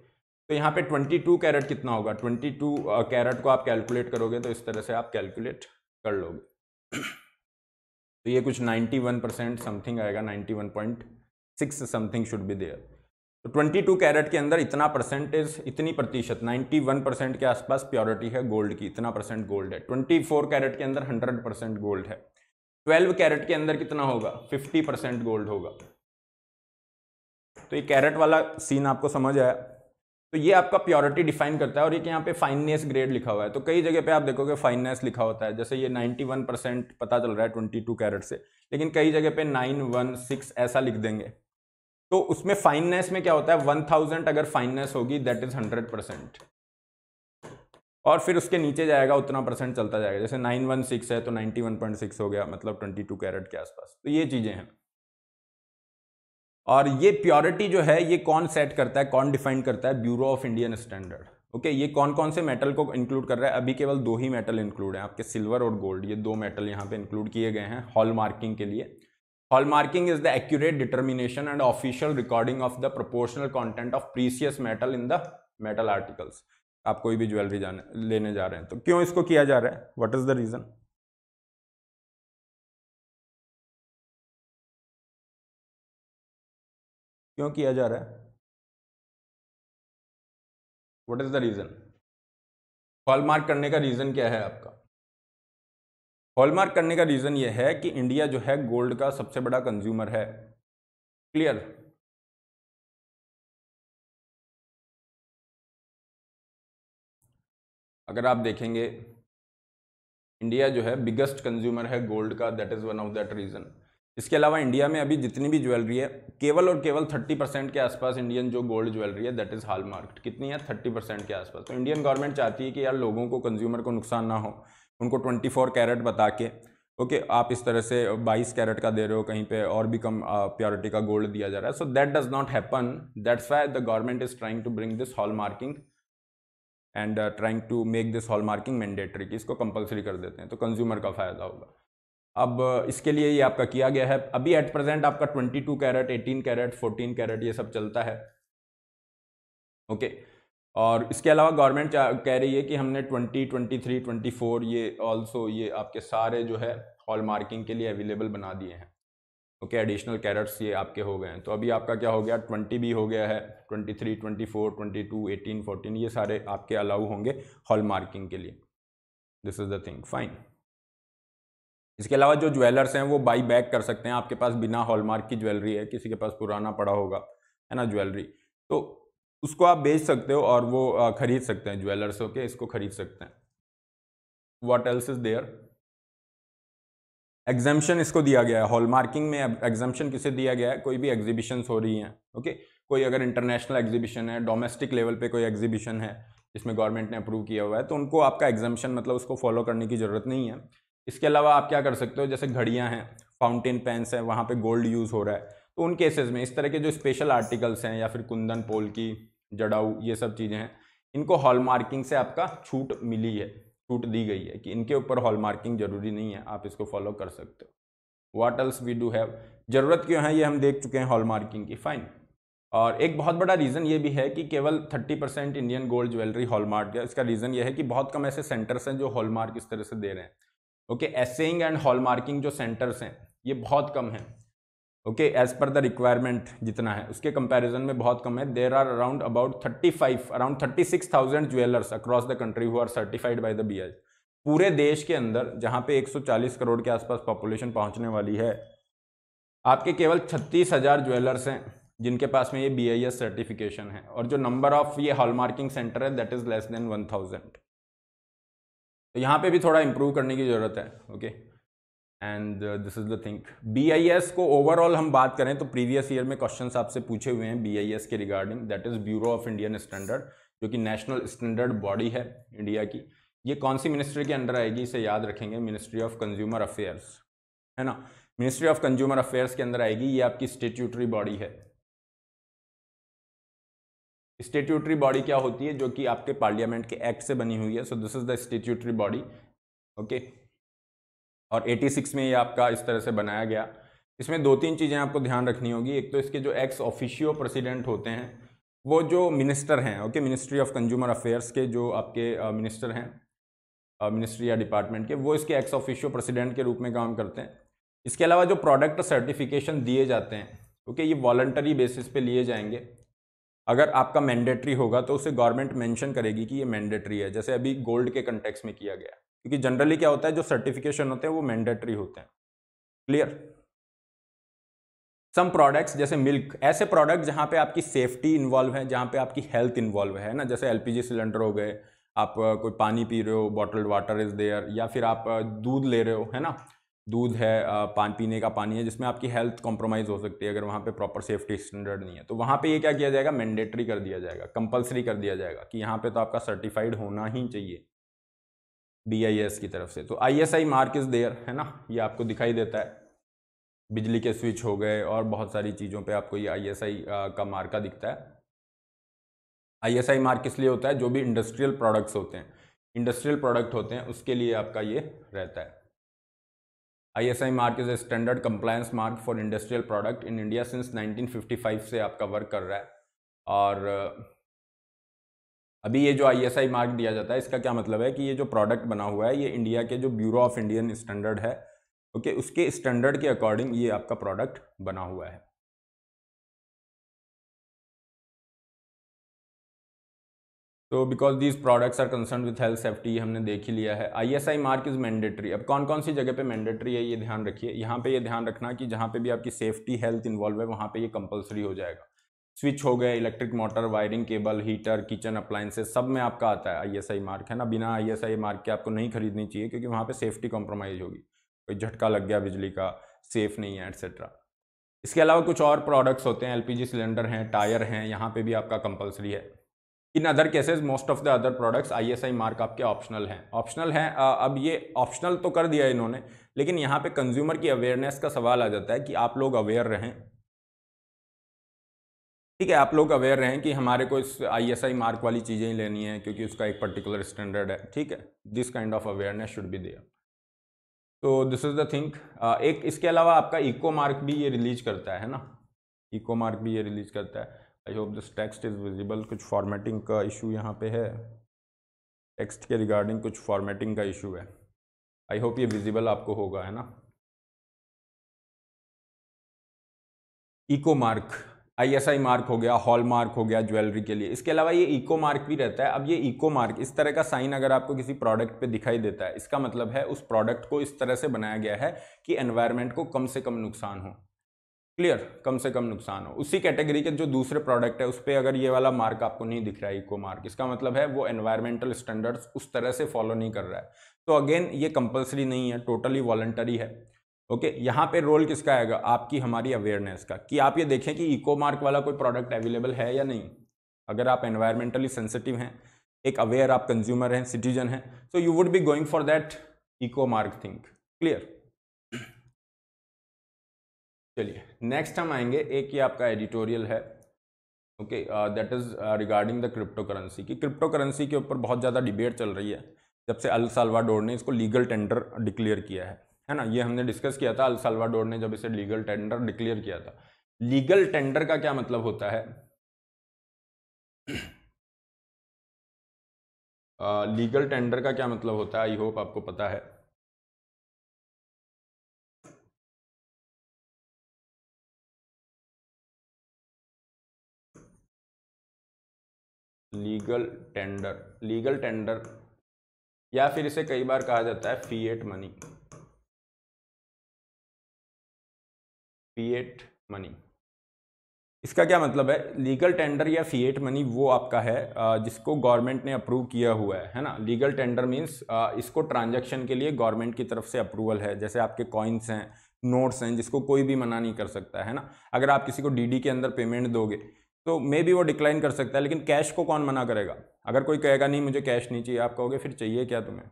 तो यहाँ पे 22 कैरेट कितना होगा 22 कैरेट को आप कैलकुलेट करोगे तो इस तरह से आप कैलकुलेट कर लोगे तो ये कुछ 91 परसेंट समथिंग आएगा 91.6 समथिंग शुड बी देयर तो 22 कैरेट के अंदर इतना परसेंटेज इतनी प्रतिशत 91 परसेंट के आसपास प्योरिटी है गोल्ड की इतना परसेंट गोल्ड है 24 कैरेट के अंदर 100 परसेंट गोल्ड है 12 कैरेट के अंदर कितना होगा 50 परसेंट गोल्ड होगा तो ये कैरेट वाला सीन आपको समझ आया तो ये आपका प्योरिटी डिफाइन करता है और एक यहाँ पे फाइननेस ग्रेड लिखा हुआ है तो कई जगह पे आप देखोगे फाइननेस लिखा होता है जैसे ये 91 परसेंट पता चल रहा है 22 कैरेट से लेकिन कई जगह पे 916 ऐसा लिख देंगे तो उसमें फाइननेस में क्या होता है 1000 अगर फाइननेस होगी दैट इज 100 परसेंट और फिर उसके नीचे जाएगा उतना परसेंट चलता जाएगा जैसे नाइन है तो 91.6 हो गया मतलब ट्वेंटी कैरेट के आसपास तो ये चीज़ें हैं और ये प्योरिटी जो है ये कौन सेट करता है कौन डिफाइन करता है bureau of Indian standard okay ये कौन कौन से मेटल को इंक्लूड कर रहा है अभी केवल दो ही मेटल इंक्लूड है आपके सिल्वर और गोल्ड ये दो मेटल यहाँ पे इंक्लूड किए गए हैं हॉल मार्किंग के लिए hallmarking is the accurate determination and official recording of the proportional content of precious metal in the metal articles आप कोई भी ज्वेलरी जाने लेने जा रहे हैं तो क्यों इसको किया जा रहा है वट इज द रीजन क्यों किया जा रहा है what is the reason hallmark करने का रीजन क्या है आपका हॉलमार्क करने का रीजन यह है कि इंडिया जो है गोल्ड का सबसे बड़ा कंज्यूमर है क्लियर अगर आप देखेंगे इंडिया जो है बिगेस्ट कंज्यूमर है गोल्ड का that is one of that reason इसके अलावा इंडिया में अभी जितनी भी ज्वेलरी है केवल और केवल 30 परसेंट के आसपास इंडियन जो गोल्ड ज्वेलरी है दैट इज़ हाल मार्क्ट कितनी है 30 परसेंट के आसपास तो इंडियन गवर्नमेंट चाहती है कि यार लोगों को कंज्यूमर को नुकसान ना हो उनको 24 कैरेट बता के ओके okay, आप इस तरह से 22 कैरेट का दे रहे हो कहीं पे और भी कम प्योरिटी का गोल्ड दिया जा रहा है so that does not happen that's why the government is trying to bring this hallmarking and trying to make this hallmarking mandatory कि इसको कंपलसरी कर देते हैं तो कंज्यूमर का फ़ायदा होगा अब इसके लिए ये आपका किया गया है अभी एट प्रेजेंट आपका 22 carat eighteen carat fourteen carat ये सब चलता है ओके और इसके अलावा गवर्नमेंट कह रही है कि हमने 20 23 24 ये ऑल्सो ये आपके सारे जो है हॉल मार्किंग के लिए अवेलेबल बना दिए हैं ओके एडिशनल कैरेट्स ये आपके हो गए हैं तो अभी आपका क्या हो गया 20 भी हो गया है 23 24 22 18 14 ये सारे आपके अलाउ होंगे हॉल मार्किंग के लिए this is the thing fine इसके अलावा जो ज्वेलर्स हैं वो बाई बैक कर सकते हैं आपके पास बिना हॉलमार्क की ज्वेलरी है किसी के पास पुराना पड़ा होगा है ना ज्वेलरी तो उसको आप बेच सकते हो और वो ख़रीद सकते हैं ज्वेलर्स होके इसको ख़रीद सकते हैं what else is there exemption इसको दिया गया है हॉलमार्किंग में एग्जामेशन किसे दिया गया है कोई भी एग्जीबिशंस हो रही हैं ओके कोई अगर इंटरनेशनल एग्जीबिशन है डोमेस्टिक लेवल पे कोई एग्जीबिशन है जिसमें गवर्नमेंट ने अप्रूव किया हुआ है तो उनको आपका एग्जामेशन मतलब उसको फॉलो करने की ज़रूरत नहीं है इसके अलावा आप क्या कर सकते हो जैसे घड़ियाँ हैं फाउंटेन पेंस हैं वहाँ पर गोल्ड यूज़ हो रहा है तो उन केसेज में इस तरह के जो स्पेशल आर्टिकल्स हैं या फिर कुंदन पोल की जड़ाऊ ये सब चीज़ें हैं इनको हॉल मार्किंग से आपका छूट मिली है छूट दी गई है कि इनके ऊपर हॉल मार्किंग जरूरी नहीं है आप इसको फॉलो कर सकते हो what else we do have ज़रूरत क्यों है ये हम देख चुके हैं हॉल मार्किंग की फाइन और एक बहुत बड़ा रीज़न ये भी है कि केवल 30 percent Indian gold jewellery hallmark है इसका रीज़न ये है कि बहुत कम ऐसे सेंटर्स हैं जो हॉलमार्क इस तरह से दे रहे हैं okay assaying and hallmarking जो सेंटर्स हैं ये बहुत कम है okay as per the requirement जितना है उसके कंपैरिजन में बहुत कम है there are around about thirty five around thirty six thousand jewellers across the country who are certified by the B पूरे देश के अंदर जहाँ पे 140 करोड़ के आसपास पॉपुलेशन पहुँचने वाली है आपके केवल छत्तीस हज़ार ज्वेलर्स हैं जिनके पास में ये बी सर्टिफिकेशन है और जो नंबर ऑफ ये हॉल सेंटर है that is less than one thousand तो यहाँ पे भी थोड़ा इम्प्रूव करने की ज़रूरत है okay and this is the thing B I S को ओवरऑल हम बात करें तो प्रीवियस ईयर में क्वेश्चन आपसे पूछे हुए हैं बी आई एस के regarding that is bureau of Indian standard जो कि नेशनल स्टैंडर्ड बॉडी है इंडिया की ये कौन सी मिनिस्ट्री के अंडर आएगी इसे याद रखेंगे मिनिस्ट्री ऑफ कंज्यूमर अफेयर्स है ना मिनिस्ट्री ऑफ कंज्यूमर अफेयर्स के अंदर आएगी ये आपकी स्टेट्यूटरी बॉडी है स्टेट्यूटरी बॉडी क्या होती है जो कि आपके पार्लियामेंट के एक्ट से बनी हुई है so this is the statutory body okay और 86 में ये आपका इस तरह से बनाया गया इसमें दो तीन चीज़ें आपको ध्यान रखनी होगी एक तो इसके जो एक्स ऑफिशियो प्रेसिडेंट होते हैं वो जो मिनिस्टर हैं okay ministry of consumer affairs के जो आपके मिनिस्टर हैं मिनिस्ट्री या डिपार्टमेंट के वो इसके एक्स ऑफिशियो प्रेसिडेंट के रूप में काम करते हैं इसके अलावा जो प्रोडक्ट सर्टिफिकेशन दिए जाते हैं ओके ये वॉलंटरी बेसिस पे लिए जाएंगे अगर आपका मैंडेटरी होगा तो उसे गवर्नमेंट मेंशन करेगी कि ये मैंडेटरी है जैसे अभी गोल्ड के कंटेक्स में किया गया क्योंकि जनरली क्या होता है जो सर्टिफिकेशन होते हैं वो मैंडेटरी होते हैं क्लियर सम प्रोडक्ट्स जैसे मिल्क ऐसे प्रोडक्ट जहाँ पे आपकी सेफ्टी इन्वॉल्व है जहाँ पे आपकी हेल्थ इन्वॉल्व है ना जैसे एलपीजी सिलेंडर हो गए आप कोई पानी पी रहे हो बॉटल्ड वाटर इज देयर या फिर आप दूध ले रहे हो है ना दूध है पान पीने का पानी है जिसमें आपकी हेल्थ कॉम्प्रोमाइज़ हो सकती है अगर वहाँ पे प्रॉपर सेफ्टी स्टैंडर्ड नहीं है तो वहाँ पे ये क्या किया जाएगा मैंडेटरी कर दिया जाएगा कंपलसरी कर दिया जाएगा कि यहाँ पे तो आपका सर्टिफाइड होना ही चाहिए बी की तरफ से तो I S I mark is there है ना ये आपको दिखाई देता है बिजली के स्विच हो गए और बहुत सारी चीज़ों पर आपको ये आई का मार्का दिखता है आई मार्क इसलिए होता है जो भी इंडस्ट्रियल प्रोडक्ट्स होते हैं इंडस्ट्रियल प्रोडक्ट होते हैं उसके लिए आपका ये रहता है ISI mark is a standard compliance mark for industrial product in India since 1955 से आपका वर्क कर रहा है और अभी ये जो आईएसआई मार्क दिया जाता है इसका क्या मतलब है कि ये जो प्रोडक्ट बना हुआ है ये इंडिया के जो bureau of Indian standard okay okay okay, उसके स्टैंडर्ड के अकॉर्डिंग ये आपका प्रोडक्ट बना हुआ है तो because these products are concern with health safety हमने देख ही लिया है I S I mark is mandatory अब कौन कौन सी जगह पे मैंडेटरी है ये ध्यान रखिए यहाँ पे ये ध्यान रखना कि जहाँ पे भी आपकी सेफ्टी हेल्थ इन्वॉल्व है वहाँ पे ये कंपलसरी हो जाएगा स्विच हो गए electric motor wiring cable heater kitchen appliances सब में आपका आता है आई एस आई मार्क है ना बिना आई एस आई मार्क के आपको नहीं खरीदनी चाहिए क्योंकि वहाँ पर सेफ्टी कॉम्प्रोमाइज़ होगी कोई झटका लग गया बिजली का सेफ़ नहीं है एट्सेट्रा इसके अलावा कुछ और प्रोडक्ट्स होते हैं एलपीजी सिलेंडर हैं टायर हैं यहाँ पे भी आपका कंपलसरी है in other cases most of the other products ISI mark आपके ऑप्शनल हैं ऑप्शनल हैं अब ये ऑप्शनल तो कर दिया इन्होंने लेकिन यहाँ पे कंज्यूमर की अवेयरनेस का सवाल आ जाता है कि आप लोग अवेयर रहें ठीक है आप लोग अवेयर रहें कि हमारे को इस आईएसआई मार्क वाली चीज़ें ही लेनी है क्योंकि उसका एक पर्टिकुलर स्टैंडर्ड है ठीक है this kind of awareness should be there तो दिस इज़ द थिंक एक इसके अलावा आपका इको मार्क भी ये रिलीज करता है ना इको मार्क भी ये रिलीज करता है I hope this text is visible कुछ फॉर्मेटिंग का इशू यहाँ पे है टेक्स्ट के रिगार्डिंग कुछ फॉर्मेटिंग का इशू है आई होप ये विजिबल आपको होगा है ना इको मार्क आईएसआई मार्क हो गया हॉल मार्क हो गया ज्वेलरी के लिए इसके अलावा ये इको मार्क भी रहता है अब ये इको मार्क इस तरह का साइन अगर आपको किसी प्रोडक्ट पे दिखाई देता है इसका मतलब है उस प्रोडक्ट को इस तरह से बनाया गया है कि एनवायरमेंट को कम से कम नुकसान हो क्लियर कम से कम नुकसान हो उसी कैटेगरी के जो दूसरे प्रोडक्ट है उस पर अगर ये वाला मार्क आपको नहीं दिख रहा है इको मार्क इसका मतलब है वो एनवायरमेंटल स्टैंडर्ड्स उस तरह से फॉलो नहीं कर रहा है तो अगेन ये कंपलसरी नहीं है टोटली वॉलंटरी है ओके okay, यहाँ पे रोल किसका आएगा आपकी हमारी अवेयरनेस का कि आप ये देखें कि इको मार्क वाला कोई प्रोडक्ट अवेलेबल है या नहीं अगर आप एनवायरमेंटली सेंसिटिव हैं एक अवेयर आप कंज्यूमर हैं सिटीजन हैं so you would be going for that eco mark think clear चलिए नेक्स्ट हम आएंगे एक ही आपका एडिटोरियल है okay that is regarding the cryptocurrency की क्रिप्टो करेंसी के ऊपर बहुत ज़्यादा डिबेट चल रही है जब से अल सालवाडोर ने इसको लीगल टेंडर डिक्लेयर किया है है ना ये हमने डिस्कस किया था अल सालवाडोर ने जब इसे लीगल टेंडर डिक्लेयर किया था लीगल टेंडर का क्या मतलब होता है लीगल <clears throat> uh, टेंडर का क्या मतलब होता है आई होप आपको पता है लीगल टेंडर लीगल टेंडर या फिर इसे कई बार कहा जाता है फीएट मनी फीएट मनी इसका क्या मतलब है लीगल टेंडर या फीएट मनी वो आपका है जिसको गवर्नमेंट ने अप्रूव किया हुआ है है ना लीगल टेंडर मींस इसको ट्रांजैक्शन के लिए गवर्नमेंट की तरफ से अप्रूवल है जैसे आपके कॉइन्स हैं नोट्स हैं जिसको कोई भी मना नहीं कर सकता है ना अगर आप किसी को डीडी के अंदर पेमेंट दोगे तो मे भी वो डिक्लाइन कर सकता है लेकिन कैश को कौन मना करेगा अगर कोई कहेगा नहीं मुझे कैश नहीं चाहिए आप कहोगे फिर चाहिए क्या तुम्हें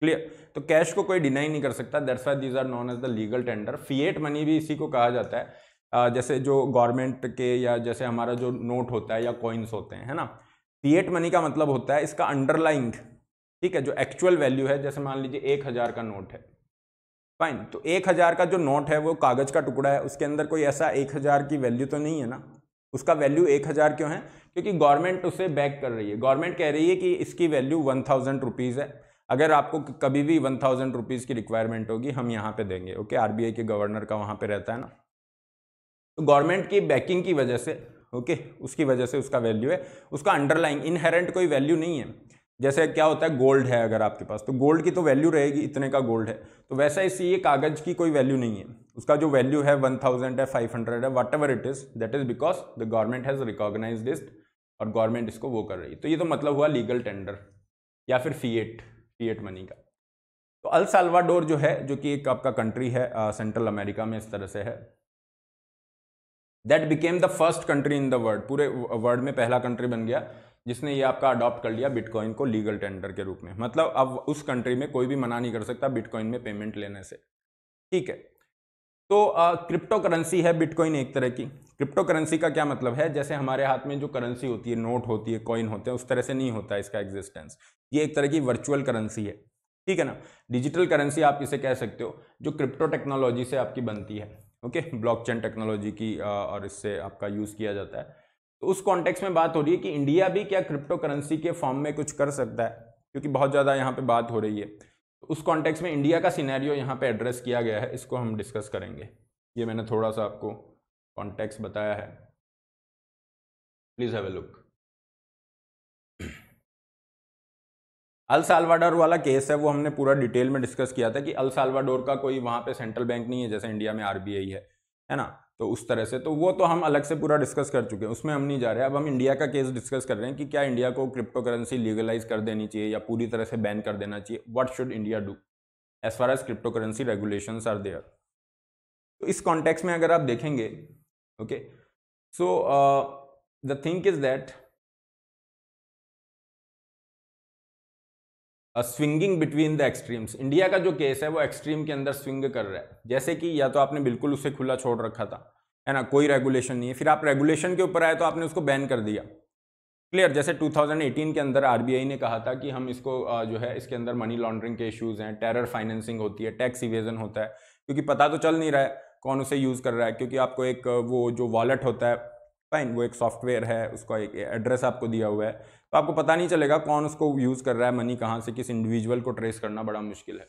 क्लियर तो कैश को कोई डिनाई नहीं कर सकता that's why these are known as the legal tender fiat money भी इसी को कहा जाता है जैसे जो गवर्नमेंट के या जैसे हमारा जो नोट होता है या कॉइन्स होते हैं है ना फीएट मनी का मतलब होता है इसका अंडरलाइंग ठीक है जो एक्चुअल वैल्यू है जैसे मान लीजिए एक हज़ार का नोट है फाइन तो एक हज़ार का जो नोट है वो कागज़ का टुकड़ा है उसके अंदर कोई ऐसा एक हज़ार की वैल्यू तो नहीं है ना उसका वैल्यू एक हज़ार क्यों है क्योंकि गवर्नमेंट उसे बैक कर रही है गवर्नमेंट कह रही है कि इसकी वैल्यू वन थाउजेंड रुपीज़ है अगर आपको कभी भी वन थाउजेंड रुपीज़ की रिक्वायरमेंट होगी हम यहाँ पे देंगे ओके आरबीआई के गवर्नर का वहाँ पे रहता है ना तो गवर्नमेंट की बैकिंग की वजह से ओके उसकी वजह से उसका वैल्यू है उसका अंडरलाइंग इनहेरेंट कोई वैल्यू नहीं है जैसे क्या होता है गोल्ड है अगर आपके पास तो गोल्ड की तो वैल्यू रहेगी इतने का गोल्ड है तो वैसा इसी ये कागज़ की कोई वैल्यू नहीं है उसका जो वैल्यू है वन थाउजेंड है फाइव हंड्रेड है whatever it is that is because the government has recognise this और गवर्नमेंट इसको वो कर रही है तो ये तो मतलब हुआ लीगल टेंडर या फिर फीएट फीएट मनी का तो अल साल्वाडोर जो है जो कि एक आपका कंट्री है सेंट्रल अमेरिका में इस तरह से है that became the first country in the world पूरे वर्ल्ड में पहला कंट्री बन गया जिसने ये आपका अडॉप्ट कर लिया बिटकॉइन को लीगल टेंडर के रूप में मतलब अब उस कंट्री में कोई भी मना नहीं कर सकता बिटकॉइन में पेमेंट लेने से ठीक है तो क्रिप्टो करेंसी है बिटकॉइन एक तरह की क्रिप्टो करेंसी का क्या मतलब है जैसे हमारे हाथ में जो करेंसी होती है नोट होती है कॉइन होते हैं उस तरह से नहीं होता है इसका एग्जिस्टेंस ये एक तरह की वर्चुअल करेंसी है ठीक है ना डिजिटल करेंसी आप इसे कह सकते हो जो क्रिप्टो टेक्नोलॉजी से आपकी बनती है ओके ब्लॉकचेन टेक्नोलॉजी की और इससे आपका यूज़ किया जाता है तो उस कॉन्टेक्स्ट में बात हो रही है कि इंडिया भी क्या क्रिप्टो करेंसी के फॉर्म में कुछ कर सकता है क्योंकि बहुत ज़्यादा यहाँ पे बात हो रही है तो उस कॉन्टेक्स्ट में इंडिया का सिनेरियो यहाँ पे एड्रेस किया गया है इसको हम डिस्कस करेंगे ये मैंने थोड़ा सा आपको कॉन्टेक्स बताया है please have a look El Salvador वाला केस है वो हमने पूरा डिटेल में डिस्कस किया था कि अल सालवाडोर का कोई वहाँ पे सेंट्रल बैंक नहीं है जैसे इंडिया में आरबीआई है है ना तो उस तरह से तो वो तो हम अलग से पूरा डिस्कस कर चुके हैं उसमें हम नहीं जा रहे हैं अब हम इंडिया का केस डिस्कस कर रहे हैं कि क्या इंडिया को क्रिप्टो करेंसी लीगलाइज कर देनी चाहिए या पूरी तरह से बैन कर देना चाहिए what should India do as far as cryptocurrency regulation are there तो इस कॉन्टेक्स में अगर आप देखेंगे okay so the thing is that swinging between the extremes India का जो केस है वो एक्सट्रीम के अंदर स्विंग कर रहा है जैसे कि या तो आपने बिल्कुल उसे खुला छोड़ रखा था है ना कोई रेगुलेशन नहीं है फिर आप रेगुलेशन के ऊपर आए तो आपने उसको बैन कर दिया क्लियर जैसे 2018 के अंदर आरबीआई ने कहा था कि हम इसको जो है इसके अंदर मनी लॉन्ड्रिंग के इश्यूज हैं टेरर फाइनेंसिंग होती है टैक्स इवेजन होता है क्योंकि पता तो चल नहीं रहा है कौन उसे यूज़ कर रहा है क्योंकि आपको एक वो जो वॉलेट होता है फाइन वो एक सॉफ्टवेयर है उसका एक एड्रेस आपको दिया हुआ है तो आपको पता नहीं चलेगा कौन उसको यूज़ कर रहा है मनी कहाँ से किस इंडिविजुअल को ट्रेस करना बड़ा मुश्किल है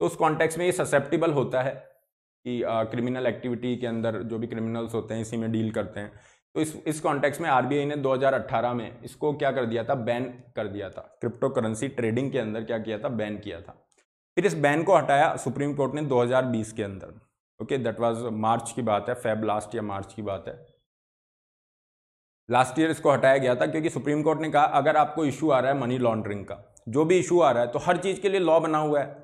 तो उस कॉन्टेक्स्ट में ये ससेप्टिबल होता है कि क्रिमिनल एक्टिविटी के अंदर जो भी क्रिमिनल्स होते हैं इसी में डील करते हैं तो इस इस कॉन्टेक्स में आर ने 2018 में इसको क्या कर दिया था बैन कर दिया था क्रिप्टो करेंसी ट्रेडिंग के अंदर क्या किया था बैन किया था फिर इस बैन को हटाया सुप्रीम कोर्ट ने 2020 के अंदर ओके दैट वाज मार्च की बात है फेब लास्ट या मार्च की बात है लास्ट ईयर इसको हटाया गया था क्योंकि सुप्रीम कोर्ट ने कहा अगर आपको इशू आ रहा है मनी लॉन्ड्रिंग का जो भी इशू आ रहा है तो हर चीज़ के लिए लॉ बना हुआ है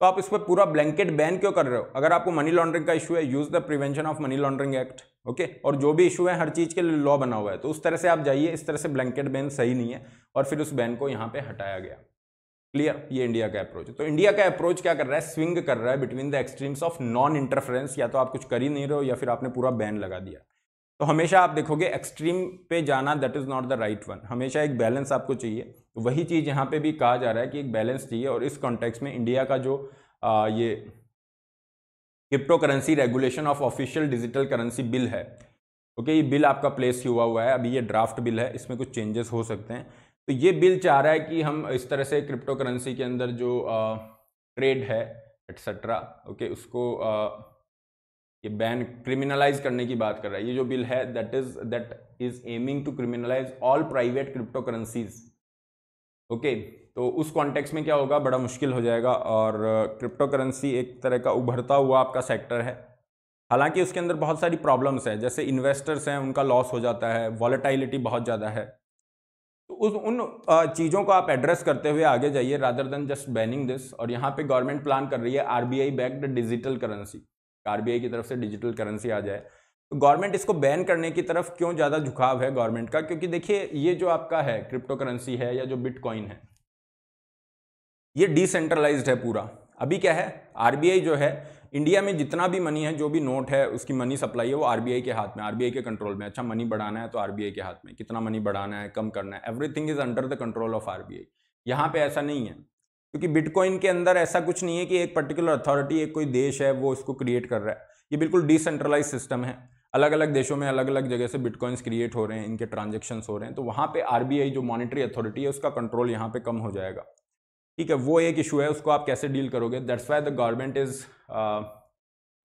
तो आप इस पर पूरा ब्लैंकेट बैन क्यों कर रहे हो अगर आपको मनी लॉन्ड्रिंग का इशू है use the prevention of money laundering act okay और जो भी इशू है हर चीज़ के लिए लॉ बना हुआ है तो उस तरह से आप जाइए इस तरह से ब्लैंकेट बैन सही नहीं है और फिर उस बैन को यहाँ पर हटाया गया क्लियर ये इंडिया का अप्रोच है तो इंडिया का अप्रोच क्या कर रहा है स्विंग कर रहा है between the extremes of non interference या तो आप कुछ कर ही नहीं रहे हो या फिर आपने पूरा बैन लगा दिया तो हमेशा आप देखोगे एक्सट्रीम पे जाना that is not the right one हमेशा एक बैलेंस आपको चाहिए तो वही चीज़ यहाँ पे भी कहा जा रहा है कि एक बैलेंस चाहिए और इस कॉन्टेक्स्ट में इंडिया का जो आ, ये cryptocurrency regulation of official digital currency bill है ओके ये बिल आपका प्लेस हुआ हुआ है अभी ये ड्राफ्ट बिल है इसमें कुछ चेंजेस हो सकते हैं तो ये बिल चाह रहा है कि हम इस तरह से क्रिप्टो करेंसी के अंदर जो ट्रेड है एट्सट्रा ओके उसको आ, ये बैन क्रिमिनलाइज करने की बात कर रहा है ये जो बिल है that is that is aiming to criminalise all private cryptocurrencies okay तो उस कॉन्टेक्स्ट में क्या होगा बड़ा मुश्किल हो जाएगा और क्रिप्टो करेंसी एक तरह का उभरता हुआ आपका सेक्टर है हालांकि उसके अंदर बहुत सारी प्रॉब्लम्स हैं जैसे इन्वेस्टर्स हैं उनका लॉस हो जाता है वॉलेटाइलिटी बहुत ज़्यादा है तो उस उन चीज़ों को आप एड्रेस करते हुए आगे जाइए rather than just banning this और यहाँ पे गवर्नमेंट प्लान कर रही है R B I backed digital currency RBI की तरफ से डिजिटल करेंसी आ जाए तो गवर्नमेंट इसको बैन करने की तरफ क्यों ज़्यादा झुकाव है गवर्नमेंट का क्योंकि देखिए ये जो आपका है क्रिप्टो करेंसी है या जो बिटकॉइन है ये डिसेंट्रलाइज है पूरा अभी क्या है आरबीआई जो है इंडिया में जितना भी मनी है जो भी नोट है उसकी मनी सप्लाई है वो आरबीआई के हाथ में आरबीआई के कंट्रोल में अच्छा मनी बढ़ाना है तो आरबीआई के हाथ में कितना मनी बढ़ाना है कम करना है everything is under the control of R I यहाँ पे ऐसा नहीं है क्योंकि बिटकॉइन के अंदर ऐसा कुछ नहीं है कि एक पर्टिकुलर अथॉरिटी एक कोई देश है वो इसको क्रिएट कर रहा है ये बिल्कुल डिसेंट्रलाइज सिस्टम है अलग अलग देशों में अलग अलग जगह से बिटकॉइंस क्रिएट हो रहे हैं इनके ट्रांजेक्शन हो रहे हैं तो वहाँ पर आर जो मॉनिटरी अथॉरिटी है उसका कंट्रोल यहाँ पे कम हो जाएगा ठीक है वो एक इशू है उसको आप कैसे डील करोगे that's why the government is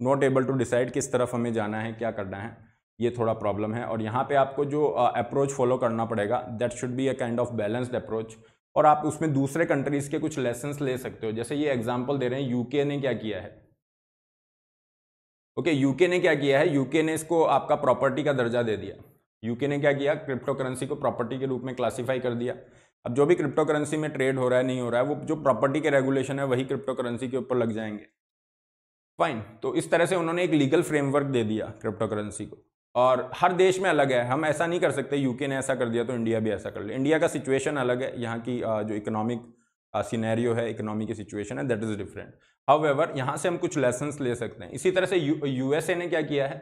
not able to decide किस तरफ हमें जाना है क्या करना है ये थोड़ा प्रॉब्लम है और यहाँ पे आपको जो अप्रोच uh, फॉलो करना पड़ेगा that should be a kind of balanced approach और आप उसमें दूसरे कंट्रीज़ के कुछ लेसन ले सकते हो जैसे ये एग्जाम्पल दे रहे हैं यूके ने क्या किया है ओके okay, यूके ने क्या किया है यूके ने इसको आपका प्रॉपर्टी का दर्जा दे दिया यूके ने क्या किया क्रिप्टो करेंसी को प्रॉपर्टी के रूप में क्लासीफाई कर दिया अब जो भी क्रिप्टो करेंसी में ट्रेड हो रहा है नहीं हो रहा है वो जो प्रॉपर्टी के रेगुलेशन है वही क्रिप्टो करेंसी के ऊपर लग जाएंगे फाइन तो इस तरह से उन्होंने एक लीगल फ्रेमवर्क दे दिया क्रिप्टो करेंसी को और हर देश में अलग है हम ऐसा नहीं कर सकते यूके ने ऐसा कर दिया तो इंडिया भी ऐसा कर ले इंडिया का सिचुएशन अलग है यहाँ की जो इकोनॉमिक सीनैरियो है इकोनॉमी की सिचुएशन है that is different however यहाँ से हम कुछ लेसन्स ले सकते हैं इसी तरह से ए ने क्या किया है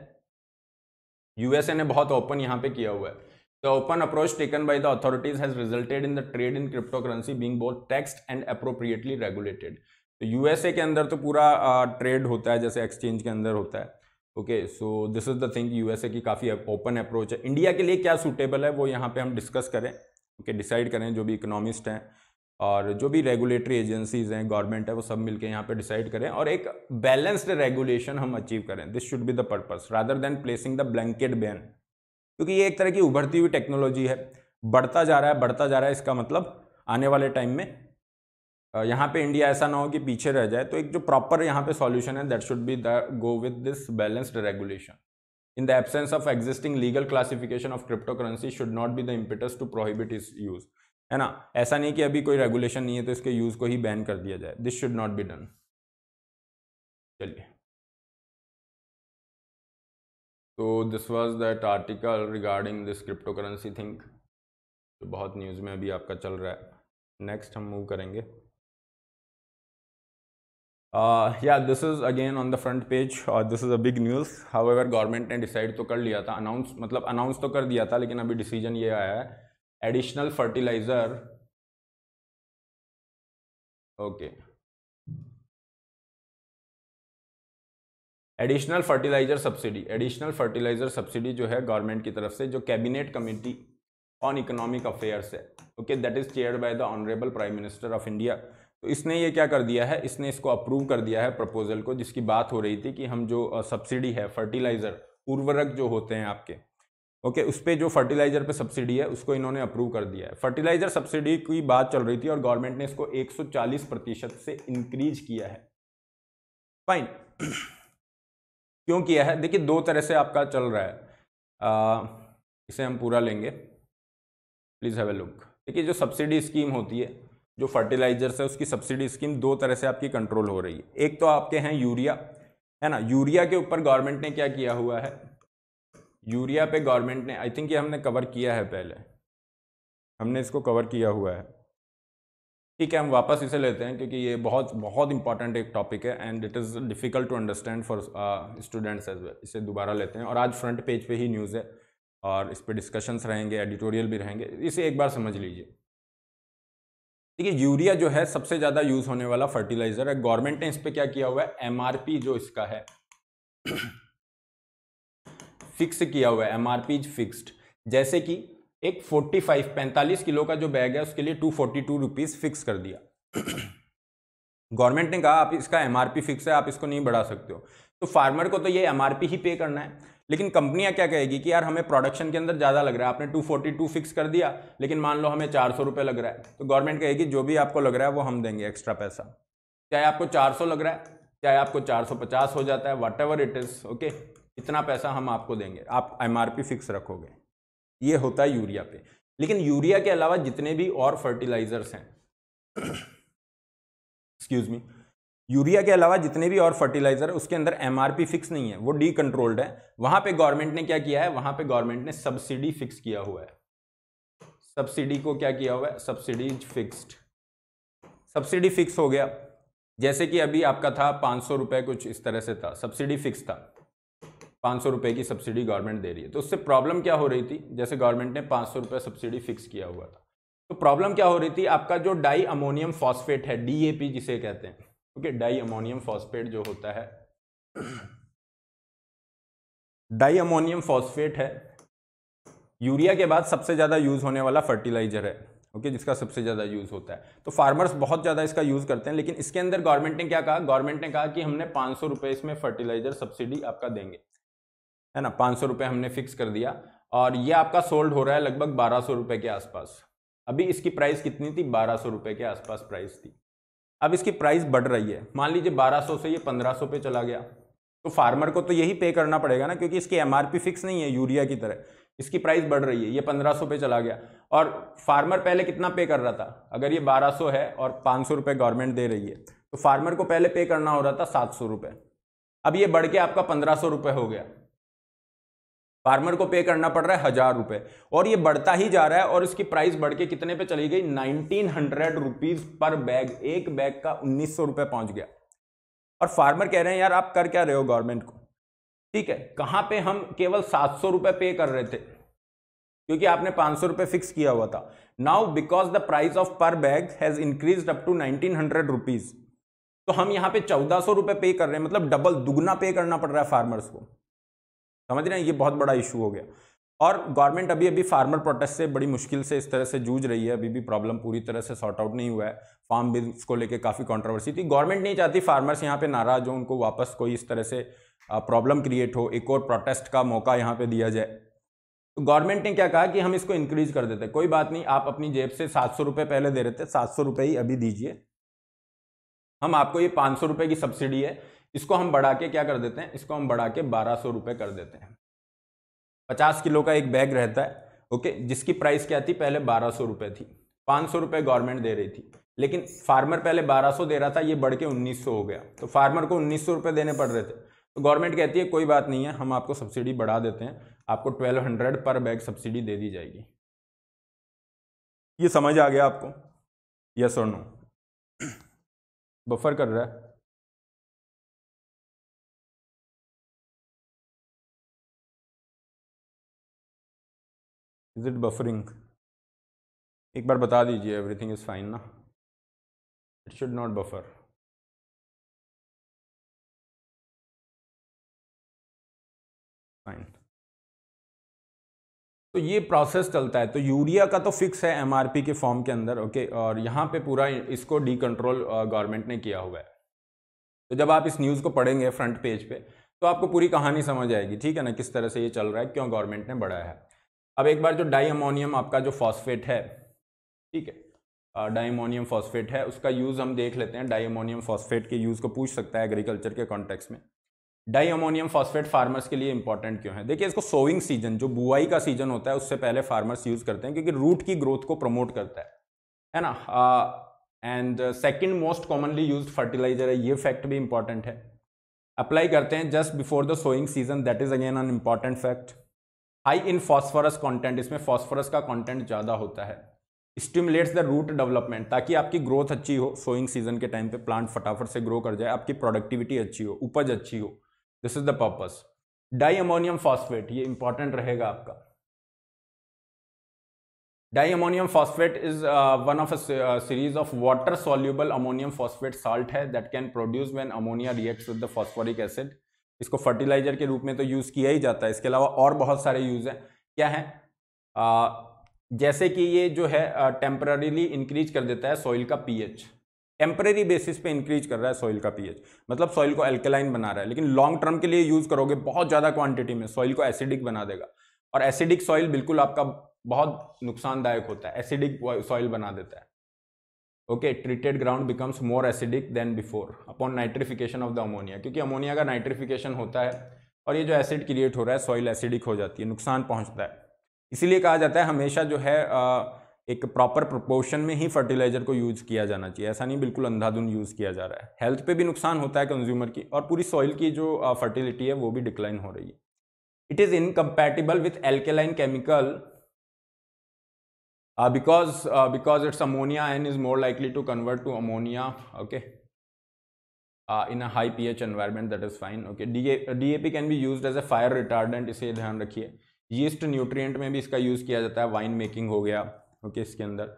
ए ने बहुत ओपन यहाँ पे किया हुआ है open approach taken by the authorities has resulted in the trade in crypto currency being both taxed and appropriately regulated तो यू एस ए के अंदर तो पूरा ट्रेड uh, होता है जैसे एक्सचेंज के अंदर होता है okay so this is the thing USA की काफ़ी ओपन अप्रोच है इंडिया के लिए क्या सूटेबल है वो यहाँ पे हम डिस्कस करें ओके डिसाइड करें जो भी इकोनॉमिस्ट हैं और जो भी रेगुलेटरी एजेंसीज हैं गवर्नमेंट है वो सब मिलके यहाँ पे डिसाइड करें और एक बैलेंस्ड रेगुलेशन हम अचीव करें this should be the purpose rather than placing the blanket ban क्योंकि ये एक तरह की उभरती हुई टेक्नोलॉजी है बढ़ता जा रहा है बढ़ता जा रहा है इसका मतलब आने वाले टाइम में यहाँ पे इंडिया ऐसा ना हो कि पीछे रह जाए तो एक जो प्रॉपर यहाँ पे सॉल्यूशन है that should be the go with this balanced regulation in the absence of existing legal classification of crypto currency should not be the impetus to prohibit its use है ना ऐसा नहीं कि अभी कोई रेगुलेशन नहीं है तो इसके यूज को ही बैन कर दिया जाए this should not be done चलिए तो this was that article regarding this crypto currency think तो बहुत न्यूज़ में अभी आपका चल रहा है नेक्स्ट हम मूव करेंगे Uh, yeah, this is again on the front page. Uh, this is a big news. However, government ने decide तो कर लिया था announce मतलब announce तो कर दिया था लेकिन अभी decision ये आया है additional fertilizer okay additional fertilizer subsidy additional fertilizer subsidy जो है गवर्नमेंट की तरफ से जो cabinet committee on economic affairs है okay that is chair by the honourable prime minister of India तो इसने ये क्या कर दिया है इसने इसको अप्रूव कर दिया है प्रपोजल को जिसकी बात हो रही थी कि हम जो सब्सिडी है फर्टिलाइज़र उर्वरक जो होते हैं आपके ओके उस पर जो फर्टिलाइज़र पे सब्सिडी है उसको इन्होंने अप्रूव कर दिया है फर्टिलाइज़र सब्सिडी की बात चल रही थी और गवर्नमेंट ने इसको 140 प्रतिशत से इंक्रीज किया है फाइन <clears throat> क्यों किया है देखिए दो तरह से आपका चल रहा है आ, इसे हम पूरा लेंगे प्लीज़ हैव ए लुक देखिए जो सब्सिडी स्कीम होती है जो फर्टिलाइजर्स है उसकी सब्सिडी स्कीम दो तरह से आपकी कंट्रोल हो रही है एक तो आपके हैं यूरिया है ना यूरिया के ऊपर गवर्नमेंट ने क्या किया हुआ है यूरिया पे गवर्नमेंट ने आई थिंक ये हमने कवर किया है पहले हमने इसको कवर किया हुआ है ठीक है हम वापस इसे लेते हैं क्योंकि ये बहुत बहुत इंपॉर्टेंट एक टॉपिक है and it is difficult to understand for students as well इसे दोबारा लेते हैं और आज फ्रंट पेज पे ही न्यूज़ है और इस पर डिस्कशंस रहेंगे एडिटोरियल भी रहेंगे इसे एक बार समझ लीजिए देखिए यूरिया जो है सबसे ज़्यादा यूज़ होने वाला फर्टिलाइज़र है गवर्नमेंट ने इस पर क्या किया हुआ है एमआरपी जो इसका है फिक्स किया हुआ है एमआरपी फिक्स्ड जैसे कि एक 45 45 किलो का जो बैग है उसके लिए two forty two rupees fix कर दिया गवर्नमेंट ने कहा आप इसका एमआरपी फिक्स है आप इसको नहीं बढ़ा सकते हो तो फार्मर को तो ये एमआरपी ही पे करना है लेकिन कंपनियां क्या कहेगी कि यार हमें प्रोडक्शन के अंदर ज़्यादा लग रहा है आपने 242 फिक्स कर दिया लेकिन मान लो हमें चार सौ लग रहा है तो गवर्नमेंट कहेगी जो भी आपको लग रहा है वो हम देंगे एक्स्ट्रा पैसा चाहे आपको चार लग रहा है चाहे आपको चार हो जाता है whatever it is okay इतना पैसा हम आपको देंगे आप एम फिक्स रखोगे ये होता है यूरिया पे लेकिन यूरिया के अलावा जितने भी और फर्टिलाइजर्स हैं एक्सक्यूज़ <coughs> मी यूरिया के अलावा जितने भी और फर्टिलाइजर है उसके अंदर एमआरपी फिक्स नहीं है वो डी कंट्रोल्ड है वहां पे गवर्नमेंट ने क्या किया है वहां पे गवर्नमेंट ने सब्सिडी फिक्स किया हुआ है सब्सिडी को क्या किया हुआ है सब्सिडी फिक्स्ड सब्सिडी फिक्स हो गया जैसे कि अभी आपका था पाँच सौ रुपये कुछ इस तरह से था सब्सिडी फिक्स था पाँच सौ रुपये की सब्सिडी गवर्नमेंट दे रही है तो उससे प्रॉब्लम क्या हो रही थी जैसे गवर्नमेंट ने पाँच सौ रुपये सब्सिडी फिक्स किया हुआ था तो प्रॉब्लम क्या हो रही थी आपका जो डाई अमोनियम फॉस्फेट है डीएपी जिसे कहते हैं ओके डाई अमोनियम फॉस्फेट जो होता है डाई अमोनियम फॉस्फेट है यूरिया के बाद सबसे ज़्यादा यूज़ होने वाला फर्टिलाइजर है ओके okay, जिसका सबसे ज़्यादा यूज़ होता है तो फार्मर्स बहुत ज़्यादा इसका यूज़ करते हैं लेकिन इसके अंदर गवर्नमेंट ने क्या कहा गवर्नमेंट ने कहा कि हमने पाँच सौ रुपये इसमें फर्टिलाइजर सब्सिडी आपका देंगे है ना पाँच सौ रुपये हमने फिक्स कर दिया और ये आपका सोल्ड हो रहा है लगभग बारह सौ रुपये के आसपास अभी इसकी प्राइस कितनी थी बारह सौ रुपये के आसपास प्राइस थी अब इसकी प्राइस बढ़ रही है मान लीजिए 1200 से ये 1500 पे चला गया तो फार्मर को तो यही पे करना पड़ेगा ना क्योंकि इसकी एम फिक्स नहीं है यूरिया की तरह इसकी प्राइस बढ़ रही है ये 1500 पे चला गया और फार्मर पहले कितना पे कर रहा था अगर ये 1200 है और पाँच सौ गवर्नमेंट दे रही है तो फार्मर को पहले पे करना हो रहा था सात सौ अब ये बढ़ के आपका पंद्रह सौ हो गया फार्मर को पे करना पड़ रहा है हजार रुपए और ये बढ़ता ही जा रहा है और इसकी प्राइस बढ़ के कितने पे चली गई nineteen hundred rupees per bag एक बैग का उन्नीस सौ रुपए पहुंच गया और फार्मर कह रहे हैं यार आप कर क्या रहे हो गवर्नमेंट को ठीक है कहाँ पे हम केवल सात सौ रुपए पे कर रहे थे क्योंकि आपने पांच सौ रुपए फिक्स किया हुआ था now because the price of per bag has increase up to nineteen hundred rupees तो हम यहाँ पे चौदह सौ रुपए पे कर रहे हैं मतलब डबल दुगना पे करना पड़ रहा है फार्मर्स को समझ रहे हैं ये बहुत बड़ा इशू हो गया और गवर्नमेंट अभी अभी फार्मर प्रोटेस्ट से बड़ी मुश्किल से इस तरह से जूझ रही है अभी भी प्रॉब्लम पूरी तरह से सॉर्ट आउट नहीं हुआ है फार्म बिल्स को लेकर काफ़ी कॉन्ट्रोवर्सी थी गवर्नमेंट नहीं चाहती फार्मर्स यहाँ पर नाराज हो उनको वापस कोई इस तरह से प्रॉब्लम क्रिएट हो एक और प्रोटेस्ट का मौका यहाँ पर दिया जाए तो गवर्नमेंट ने क्या कहा कि हम इसको इंक्रीज कर देते कोई बात नहीं आप अपनी जेब से सात सौ पहले दे रहे थे सात सौ ही अभी दीजिए हम आपको ये पाँच सौ रुपये की सब्सिडी है इसको हम बढ़ा के क्या कर देते हैं इसको हम बढ़ा के बारह सौ रुपये कर देते हैं पचास किलो का एक बैग रहता है ओके जिसकी प्राइस क्या थी पहले बारह सौ रुपये थी पाँच सौ रुपये गवर्नमेंट दे रही थी लेकिन फार्मर पहले बारह सौ दे रहा था ये बढ़ के उन्नीस सौ हो गया तो फार्मर को उन्नीस सौ रुपये देने पड़ रहे थे तो गवर्नमेंट कहती है कोई बात नहीं है हम आपको सब्सिडी बढ़ा देते हैं आपको twelve hundred per bag subsidy दे दी जाएगी ये समझ आ गया आपको यस और नो बफर कर रहा है इज इट बफरिंग एक बार बता दीजिए एवरीथिंग इज़ फाइन ना it should not buffer fine तो ये प्रोसेस चलता है तो यूरिया का तो फिक्स है एमआरपी के फॉर्म के अंदर ओके और यहाँ पे पूरा इसको डी कंट्रोल गवर्नमेंट ने किया हुआ है तो जब आप इस न्यूज़ को पढ़ेंगे फ्रंट पेज पे तो आपको पूरी कहानी समझ आएगी ठीक है ना किस तरह से ये चल रहा है क्यों गवर्नमेंट ने बढ़ाया है अब एक बार जो डाई अमोनियम आपका जो फॉस्फेट है ठीक है डाई अमोनियम फॉस्फेट है उसका यूज़ हम देख लेते हैं डाई अमोनियम फॉस्फेट के यूज़ को पूछ सकता है एग्रीकल्चर के कॉन्टेक्स में डाई अमोनियम फॉस्फेट फार्मर्स के लिए इंपॉर्टेंट क्यों है देखिए इसको सोइंग सीजन जो बुआई का सीजन होता है उससे पहले फार्मर्स यूज करते हैं क्योंकि रूट की ग्रोथ को प्रमोट करता है है ना and second most commonly use fertilizer है ये फैक्ट भी इंपॉर्टेंट है अप्लाई करते हैं just before the sowing season that is again an important fact high in phosphorus content इसमें फॉस्फोरस का कॉन्टेंट ज़्यादा होता है स्टिमुलेट्स द रूट डेवलपमेंट ताकि आपकी ग्रोथ अच्छी हो सोइंग सीजन के टाइम पे प्लांट फटाफट से ग्रो कर जाए आपकी प्रोडक्टिविटी अच्छी हो उपज अच्छी हो this is the purpose di ammonium phosphate ये इंपॉर्टेंट रहेगा आपका di ammonium phosphate is one of series of water soluble ammonium phosphate salt है that can produce when ammonia react with the phosphoric acid इसको fertilizer के रूप में तो use किया ही जाता है इसके अलावा और बहुत सारे यूज़ हैं क्या है uh, जैसे कि ये जो है टेम्पररीली uh, इंक्रीज कर देता है सॉइल का पीएच टेम्प्रेरी बेसिस पे इंक्रीज कर रहा है सॉइल का पीएच मतलब सॉइल को एल्कलाइन बना रहा है लेकिन लॉन्ग टर्म के लिए यूज़ करोगे बहुत ज़्यादा क्वांटिटी में सॉइल को एसिडिक बना देगा और एसिडिक सॉइल बिल्कुल आपका बहुत नुकसानदायक होता है एसिडिक सॉइल बना देता है okay treated ground becomes more acidic than before upon nitrification of the ammonia क्योंकि अमोनिया का नाइट्रिफिकेशन होता है और ये जो एसिड क्रिएट हो रहा है सॉइल एसिडिक हो जाती है नुकसान पहुंचता है इसीलिए कहा जाता है हमेशा जो है आ, एक प्रॉपर प्रपोर्शन में ही फर्टिलाइजर को यूज़ किया जाना चाहिए ऐसा नहीं बिल्कुल अंधाधुंध यूज़ किया जा रहा है हेल्थ पे भी नुकसान होता है कंज्यूमर की और पूरी सॉइल की जो फर्टिलिटी है वो भी डिक्लाइन हो रही है it is incompatible with alkaline chemical because because it's ammonia and is more likely to convert to ammonia okay in a high P H environment that is fine okay D A P can be use as a fire retardant इसे ध्यान रखिए yeast nutrient में भी इसका use किया जाता है wine making हो गया ओके इसके अंदर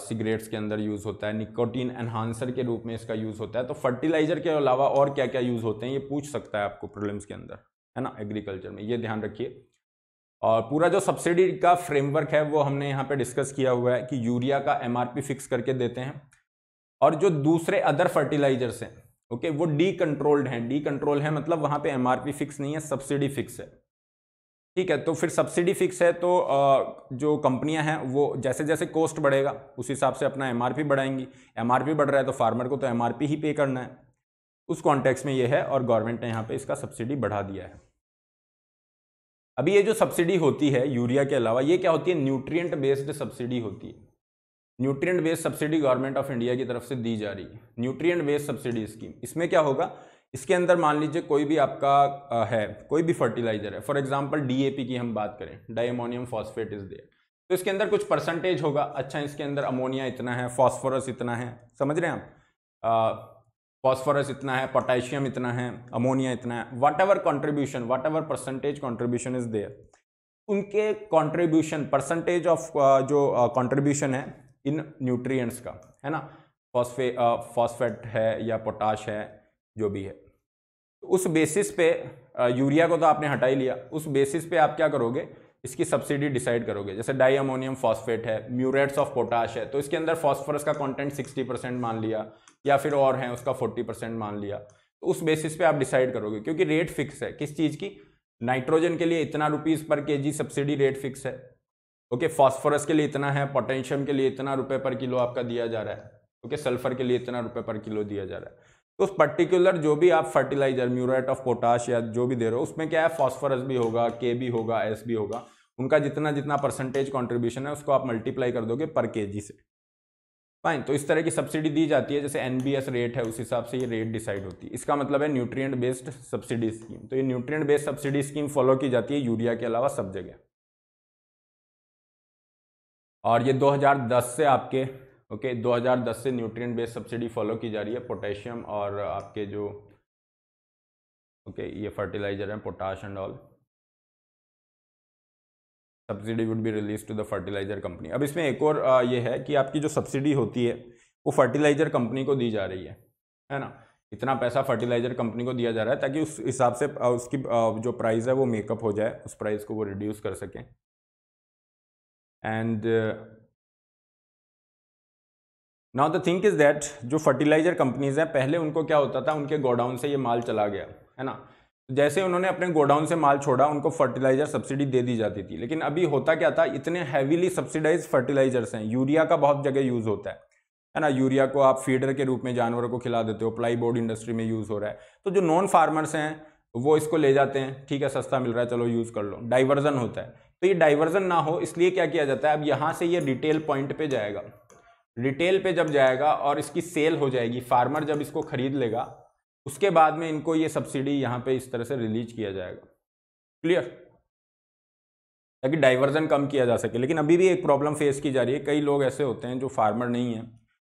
सिगरेट्स uh, के अंदर यूज़ होता है निकोटीन एनहांसर के रूप में इसका यूज़ होता है तो फर्टिलाइजर के अलावा और क्या क्या यूज़ होते हैं ये पूछ सकता है आपको प्रॉब्लम्स के अंदर है ना एग्रीकल्चर में ये ध्यान रखिए और पूरा जो सब्सिडी का फ्रेमवर्क है वो हमने यहाँ पे डिस्कस किया हुआ है कि यूरिया का एम फिक्स करके देते हैं और जो दूसरे अदर फर्टिलाइजर्स हैं ओके वो डी कंट्रोल्ड हैं डी कंट्रोल है मतलब वहाँ पर एम फिक्स नहीं है सब्सिडी फिक्स है ठीक है तो फिर सब्सिडी फिक्स है तो जो कंपनियां हैं वो जैसे जैसे कॉस्ट बढ़ेगा उस हिसाब से अपना एम बढ़ाएंगी एम बढ़ रहा है तो फार्मर को तो एम ही पे करना है उस कॉन्टेक्स में ये है और गवर्नमेंट ने यहाँ पे इसका सब्सिडी बढ़ा दिया है अभी ये जो सब्सिडी होती है यूरिया के अलावा ये क्या होती है न्यूट्रिएंट बेस्ड सब्सिडी होती है nutrient based subsidy government of India की तरफ से दी जा रही है न्यूट्रिएंट बेस्ड सब्सिडी स्कीम इसमें क्या होगा इसके अंदर मान लीजिए कोई भी आपका है कोई भी फर्टिलाइजर है फॉर एग्जाम्पल डीएपी की हम बात करें डायमोनियम फॉस्फेट इज देयर तो इसके अंदर कुछ परसेंटेज होगा अच्छा इसके अंदर अमोनिया इतना है फॉस्फोरस इतना है समझ रहे हैं आप फॉस्फोरस इतना है पोटेशियम इतना है अमोनिया इतना है whatever contribution whatever percentage contribution is there उनके कॉन्ट्रीब्यूशन परसेंटेज ऑफ जो कॉन्ट्रीब्यूशन है इन न्यूट्रिएंट्स का है ना फॉस्फे फॉस्फेट है या पोटाश है जो भी है तो उस बेसिस पे यूरिया को तो आपने हटा ही लिया उस बेसिस पे आप क्या करोगे इसकी सब्सिडी डिसाइड करोगे जैसे डाई अमोनियम फॉस्फेट है म्यूरेट्स ऑफ पोटाश है तो इसके अंदर फॉस्फोरस का कंटेंट 60 परसेंट मान लिया या फिर और हैं उसका 40 परसेंट मान लिया तो उस बेसिस पे आप डिसाइड करोगे क्योंकि रेट फिक्स है किस चीज़ की नाइट्रोजन के लिए इतना रुपीज़ पर के सब्सिडी रेट फिक्स है ओके फॉस्फोरस के लिए इतना है पोटेशियम के लिए इतना रुपये पर किलो आपका दिया जा रहा है ओके सल्फर के लिए इतना रुपये पर किलो दिया जा रहा है तो उस पर्टिकुलर जो भी आप फर्टिलाइजर म्यूरेट ऑफ पोटाश या जो भी दे रहे हो उसमें क्या है फॉस्फोरस भी होगा के भी होगा एस भी होगा उनका जितना जितना परसेंटेज कॉन्ट्रीब्यूशन है उसको आप मल्टीप्लाई कर दोगे पर के से फाइन तो इस तरह की सब्सिडी दी जाती है जैसे एन रेट है उस हिसाब से ये रेट डिसाइड होती है इसका मतलब है न्यूट्रियट बेस्ड सब्सिडी स्कीम तो ये nutrient based subsidy scheme follow की जाती है यूरिया के अलावा सब जगह और ये 2010 से आपके ओके हज़ार 2010 से न्यूट्रिएंट बेस्ड सब्सिडी फॉलो की जा रही है पोटेशियम और आपके जो ओके okay, ये फर्टिलाइजर हैं potash and all subsidy would be release to the fertilizer company अब इसमें एक और ये है कि आपकी जो सब्सिडी होती है वो फर्टिलाइजर कंपनी को दी जा रही है है ना इतना पैसा फर्टिलाइजर कंपनी को दिया जा रहा है ताकि उस हिसाब से उसकी जो प्राइस है वो मेकअप हो जाए उस प्राइस को वो रिड्यूस कर सकें and now the think is that जो फर्टिलाइजर कंपनीज हैं पहले उनको क्या होता था उनके गोडाउन से ये माल चला गया है ना जैसे उन्होंने अपने गोडाउन से माल छोड़ा उनको फर्टिलाइजर सब्सिडी दे दी जाती थी लेकिन अभी होता क्या था इतने हैवीली सब्सिडाइज फर्टिलाइजर्स हैं यूरिया का बहुत जगह यूज़ होता है है ना यूरिया को आप फीडर के रूप में जानवरों को खिला देते हो प्लाई बोर्ड इंडस्ट्री में यूज़ हो रहा है तो जो नॉन फार्मर्स हैं वो इसको ले जाते हैं ठीक है सस्ता मिल रहा है चलो यूज़ कर लो डाइवर्जन होता है तो ये डाइवर्जन ना हो इसलिए क्या किया जाता है अब यहाँ से ये रिटेल पॉइंट पे जाएगा रिटेल पे जब जाएगा और इसकी सेल हो जाएगी फार्मर जब इसको खरीद लेगा उसके बाद में इनको ये सब्सिडी यहाँ पे इस तरह से रिलीज किया जाएगा क्लियर ताकि डाइवर्जन कम किया जा सके लेकिन अभी भी एक प्रॉब्लम फेस की जा रही है कई लोग ऐसे होते हैं जो फार्मर नहीं है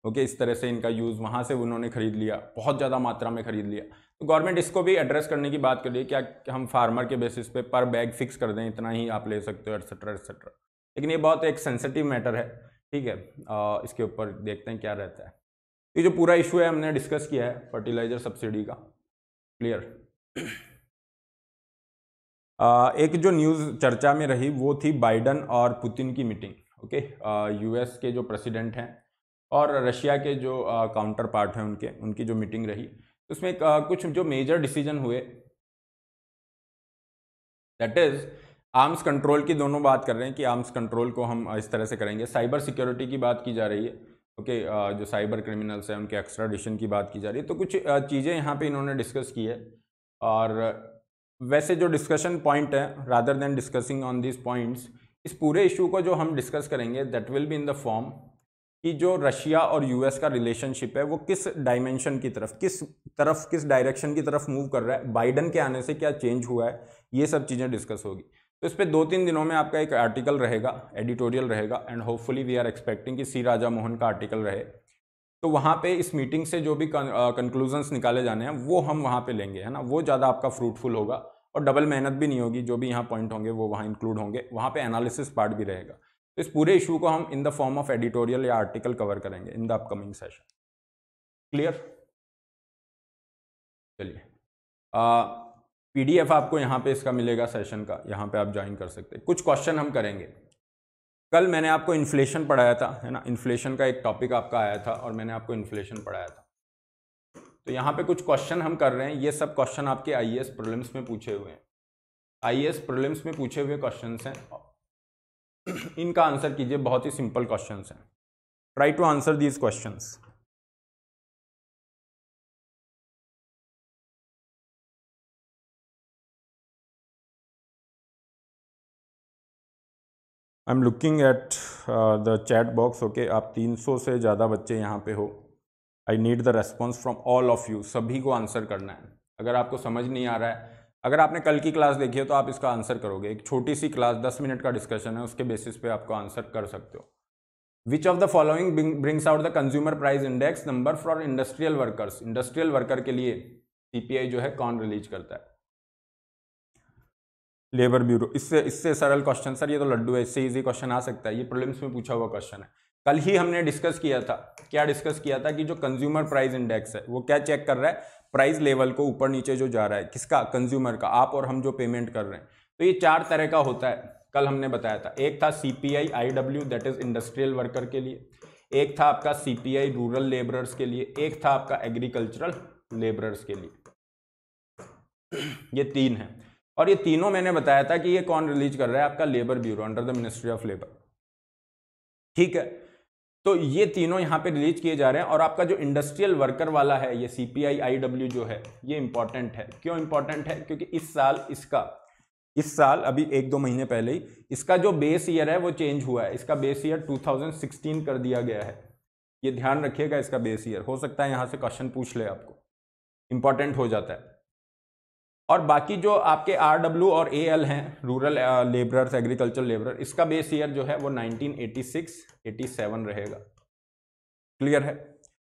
ओके इस तरह से इनका यूज़ वहाँ से उन्होंने खरीद लिया बहुत ज़्यादा मात्रा में खरीद लिया तो गवर्नमेंट इसको भी एड्रेस करने की बात कर रही है क्या हम फार्मर के बेसिस पे पर बैग फिक्स कर दें इतना ही आप ले सकते हो एट्सट्रा एट्सट्रा लेकिन ये बहुत एक सेंसिटिव मैटर है ठीक है आ, इसके ऊपर देखते हैं क्या रहता है ये जो पूरा इशू है हमने डिस्कस किया है फर्टिलाइजर सब्सिडी का क्लियर एक जो न्यूज़ चर्चा में रही वो थी बाइडन और पुतिन की मीटिंग ओके यूएस के जो प्रेसिडेंट हैं और रशिया के जो काउंटर पार्ट हैं उनके उनकी जो मीटिंग रही उसमें कुछ जो मेजर डिसीजन हुए दैट इज़ आर्म्स कंट्रोल की दोनों बात कर रहे हैं कि आर्म्स कंट्रोल को हम इस तरह से करेंगे साइबर सिक्योरिटी की बात की जा रही है ओके okay, जो साइबर क्रिमिनल्स हैं उनके एक्स्ट्राडिशन की बात की जा रही है तो कुछ चीज़ें यहाँ पे इन्होंने डिस्कस की है और वैसे जो डिस्कशन पॉइंट है rather than discussing on this points इस पूरे इशू को जो हम डिस्कस करेंगे that will be in the form कि जो रशिया और यू का रिलेशनशिप है वो किस डायमेंशन की तरफ किस तरफ किस डायरेक्शन की तरफ मूव कर रहा है बाइडन के आने से क्या चेंज हुआ है ये सब चीज़ें डिस्कस होगी तो इस पर दो तीन दिनों में आपका एक आर्टिकल रहेगा एडिटोरियल रहेगा and hopefully we are expecting कि सी राजा मोहन का आर्टिकल रहे तो वहाँ पे इस मीटिंग से जो भी कंक्लूजन्स निकाले जाने हैं वो हम वहाँ पे लेंगे है ना वो ज़्यादा आपका फ्रूटफुल होगा और डबल मेहनत भी नहीं होगी जो भी यहाँ पॉइंट होंगे वो वहाँ इंक्लूड होंगे वहाँ पे एनालिसिस पार्ट भी रहेगा तो इस पूरे इशू को हम in the form of editorial या आर्टिकल कवर करेंगे in the upcoming session clear चलिए पीडीएफ आपको यहाँ पे इसका मिलेगा सेशन का यहाँ पे आप ज्वाइन कर सकते हैं कुछ क्वेश्चन हम करेंगे कल मैंने आपको इन्फ्लेशन पढ़ाया था है ना इन्फ्लेशन का एक टॉपिक आपका आया था और मैंने आपको इन्फ्लेशन पढ़ाया था तो यहाँ पे कुछ क्वेश्चन हम कर रहे हैं ये सब क्वेश्चन आपके आई एस e में पूछे हुए हैं आई एस e में पूछे हुए क्वेश्चन हैं इनका आंसर कीजिए बहुत ही सिंपल क्वेश्चन हैं try to answer these question I am looking at the chat box okay आप 300 से ज़्यादा बच्चे यहाँ पे हो I need the response from all of you सभी को आंसर करना है अगर आपको समझ नहीं आ रहा है अगर आपने कल की क्लास देखी है तो आप इसका आंसर करोगे एक छोटी सी क्लास दस मिनट का डिस्कशन है उसके बेसिस पे आपको आंसर कर सकते हो which of the following brings out the consumer price index number for industrial workers industrial worker के लिए सी जो है कौन रिलीज करता है लेबर ब्यूरो इससे इससे सरल क्वेश्चन सर ये तो लड्डू है इससे इजी क्वेश्चन आ सकता है ये प्रॉब्लम्स में पूछा हुआ क्वेश्चन है कल ही हमने डिस्कस किया था क्या डिस्कस किया था कि जो कंज्यूमर प्राइस इंडेक्स है वो क्या चेक कर रहा है प्राइस लेवल को ऊपर नीचे जो जा रहा है किसका कंज्यूमर का आप और हम जो पेमेंट कर रहे हैं तो ये चार तरह का होता है कल हमने बताया था एक था C P I I W that is industrial worker के लिए एक था आपका सी पी रूरल लेबरर्स के लिए एक था आपका एग्रीकल्चरल लेबरर्स के लिए ये तीन है और ये तीनों मैंने बताया था कि ये कौन रिलीज कर रहा है आपका labour bureau under the ministry of labour ठीक है तो ये तीनों यहाँ पे रिलीज किए जा रहे हैं और आपका जो इंडस्ट्रियल वर्कर वाला है ये सी पी आई आई डब्ल्यू जो है ये इंपॉर्टेंट है क्यों इंपॉर्टेंट है क्योंकि इस साल इसका इस साल अभी एक दो महीने पहले ही इसका जो बेस ईयर है वो चेंज हुआ है इसका बेस ईयर 2016 कर दिया गया है ये ध्यान रखिएगा इसका बेस ईयर हो सकता है यहाँ से क्वेश्चन पूछ ले आपको इंपॉर्टेंट हो जाता है और बाकी जो आपके आर डब्ल्यू और ए एल हैं रूरल लेबरर्स एग्रीकल्चर लेबरर इसका बेस ईयर जो है वो 1986 87 रहेगा क्लियर है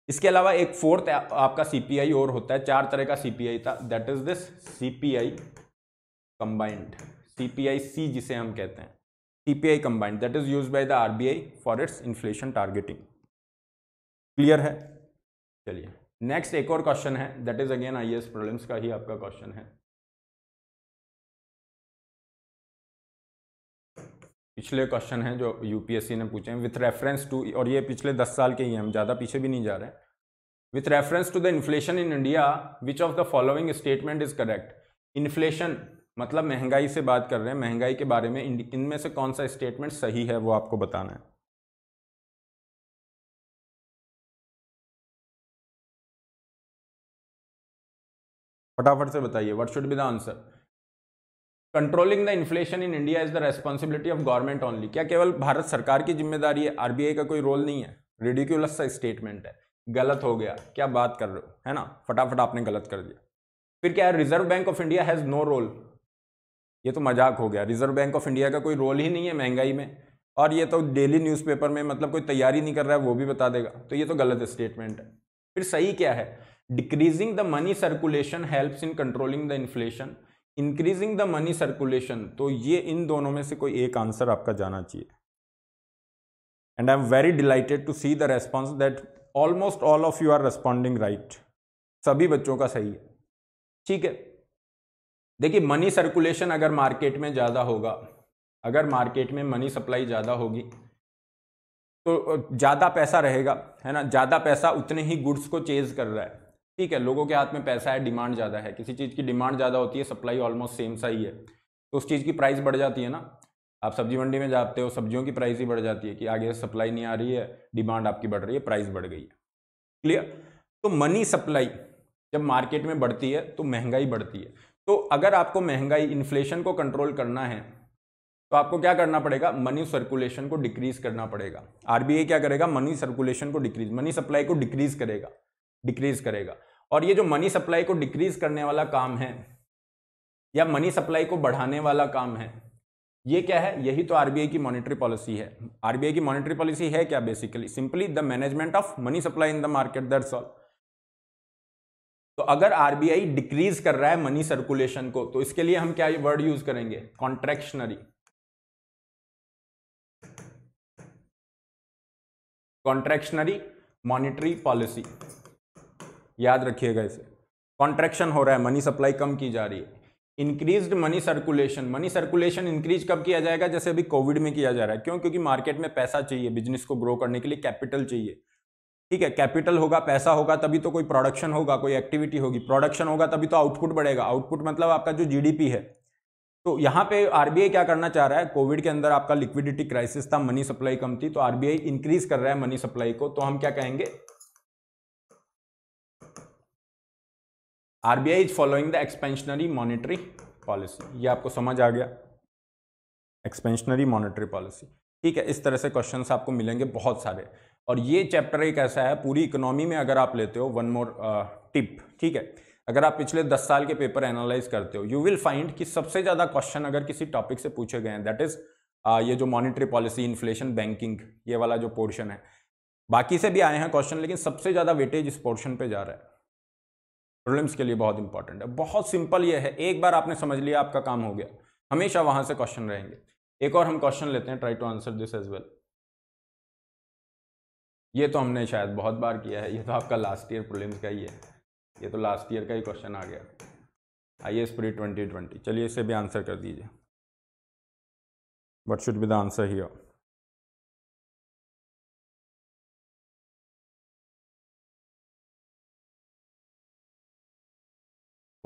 इसके अलावा एक फोर्थ आपका सीपीआई और होता है चार तरह का सीपीआई था that is this CPI combined CPI C जिसे हम कहते हैं CPI combined that is use by the RBI for its inflation targeting clear है चलिए नेक्स्ट एक और क्वेश्चन है that is again I S problems का ही आपका क्वेश्चन है पिछले क्वेश्चन हैं जो यूपीएससी ने पूछे हैं विथ रेफरेंस टू और ये पिछले दस साल के ही हैं हम ज़्यादा पीछे भी नहीं जा रहे with reference to the inflation in India which of the following statement is correct inflation मतलब महंगाई से बात कर रहे हैं महंगाई के बारे में इनमें से कौन सा स्टेटमेंट सही है वो आपको बताना है फटाफट से बताइए what should be the answer controlling the inflation in India is the responsibility of government only क्या केवल भारत सरकार की जिम्मेदारी है आरबीआई का कोई रोल नहीं है रिडिक्यूलस सा स्टेटमेंट है गलत हो गया क्या बात कर रहे हो है ना फटाफट आपने गलत कर दिया फिर क्या है Reserve Bank of India has no role ये तो मजाक हो गया रिजर्व बैंक ऑफ इंडिया का कोई रोल ही नहीं है महंगाई में और ये तो डेली न्यूज़पेपर में मतलब कोई तैयारी नहीं कर रहा है वो भी बता देगा तो ये तो गलत स्टेटमेंट है फिर सही क्या है decreasing the money circulation helps in controlling the inflation increasing the money circulation तो ये इन दोनों में से कोई एक आंसर आपका जाना चाहिए and I am very delighted to see the response that almost all of you are responding right सभी बच्चों का सही है ठीक है देखिए मनी सर्कुलेशन अगर मार्केट में ज़्यादा होगा अगर मार्केट में मनी सप्लाई ज़्यादा होगी तो ज़्यादा पैसा रहेगा है ना ज़्यादा पैसा उतने ही गुड्स को चेज कर रहा है ठीक है लोगों के हाथ में पैसा है डिमांड ज़्यादा है किसी चीज़ की डिमांड ज़्यादा होती है सप्लाई ऑलमोस्ट सेम सा ही है तो उस चीज़ की प्राइस बढ़ जाती है ना आप सब्जी मंडी में जाते हो सब्जियों की प्राइस ही बढ़ जाती है कि आगे सप्लाई नहीं आ रही है डिमांड आपकी बढ़ रही है प्राइस बढ़ गई है क्लियर तो मनी सप्लाई जब मार्केट में बढ़ती है तो महंगाई बढ़ती है तो अगर आपको महंगाई इन्फ्लेशन को कंट्रोल करना है तो आपको क्या करना पड़ेगा मनी सर्कुलेशन को डिक्रीज करना पड़ेगा आरबीआई क्या करेगा मनी सर्कुलेशन को डिक्रीज मनी सप्लाई को डिक्रीज करेगा डिक्रीज करेगा और ये जो मनी सप्लाई को डिक्रीज करने वाला काम है या मनी सप्लाई को बढ़ाने वाला काम है ये क्या है यही तो आरबीआई की मॉनेटरी पॉलिसी है आरबीआई की मॉनेटरी पॉलिसी है क्या basically simply the management of money supply in the market that's all तो अगर आरबीआई डिक्रीज कर रहा है मनी सर्कुलेशन को तो इसके लिए हम क्या वर्ड यूज करेंगे कॉन्ट्रैक्शनरी कॉन्ट्रैक्शनरी मॉनिटरी पॉलिसी याद रखिएगा इसे कॉन्ट्रैक्शन हो रहा है मनी सप्लाई कम की जा रही है increased money circulation money circulation increase कब किया जाएगा जैसे अभी कोविड में किया जा रहा है क्यों क्योंकि मार्केट में पैसा चाहिए बिजनेस को ग्रो करने के लिए कैपिटल चाहिए ठीक है कैपिटल होगा पैसा होगा तभी तो कोई प्रोडक्शन होगा कोई एक्टिविटी होगी प्रोडक्शन होगा तभी तो आउटपुट बढ़ेगा आउटपुट मतलब आपका जो जीडीपी है तो यहाँ पे आरबीआई क्या करना चाह रहा है कोविड के अंदर आपका लिक्विडिटी क्राइसिस था मनी सप्लाई कम थी तो आरबीआई इंक्रीज कर रहा है मनी सप्लाई को तो हम क्या कहेंगे RBI is following the expansionary monetary policy ये आपको समझ आ गया एक्सपेंशनरी मॉनिटरी पॉलिसी ठीक है इस तरह से क्वेश्चंस आपको मिलेंगे बहुत सारे और ये चैप्टर एक ऐसा है पूरी इकोनॉमी में अगर आप लेते हो वन मोर टिप ठीक है अगर आप पिछले दस साल के पेपर एनालाइज करते हो यू विल फाइंड कि सबसे ज़्यादा क्वेश्चन अगर किसी टॉपिक से पूछे गए हैं दैट इज़ uh, ये जो मॉनिटरी पॉलिसी इन्फ्लेशन बैंकिंग ये वाला जो पोर्शन है बाकी से भी आए हैं क्वेश्चन लेकिन सबसे ज़्यादा वेटेज इस पोर्शन पे जा रहा है प्रॉब्लम्स के लिए बहुत इंपॉर्टेंट है बहुत सिंपल ये है एक बार आपने समझ लिया आपका काम हो गया हमेशा वहां से क्वेश्चन रहेंगे एक और हम क्वेश्चन लेते हैं try to answer this as well ये तो हमने शायद बहुत बार किया है ये तो आपका लास्ट ईयर प्रोलिम्स का ही है ये तो लास्ट ईयर का ही क्वेश्चन आ गया I S pre twenty twenty चलिए इसे भी आंसर कर दीजिए what should be the answer of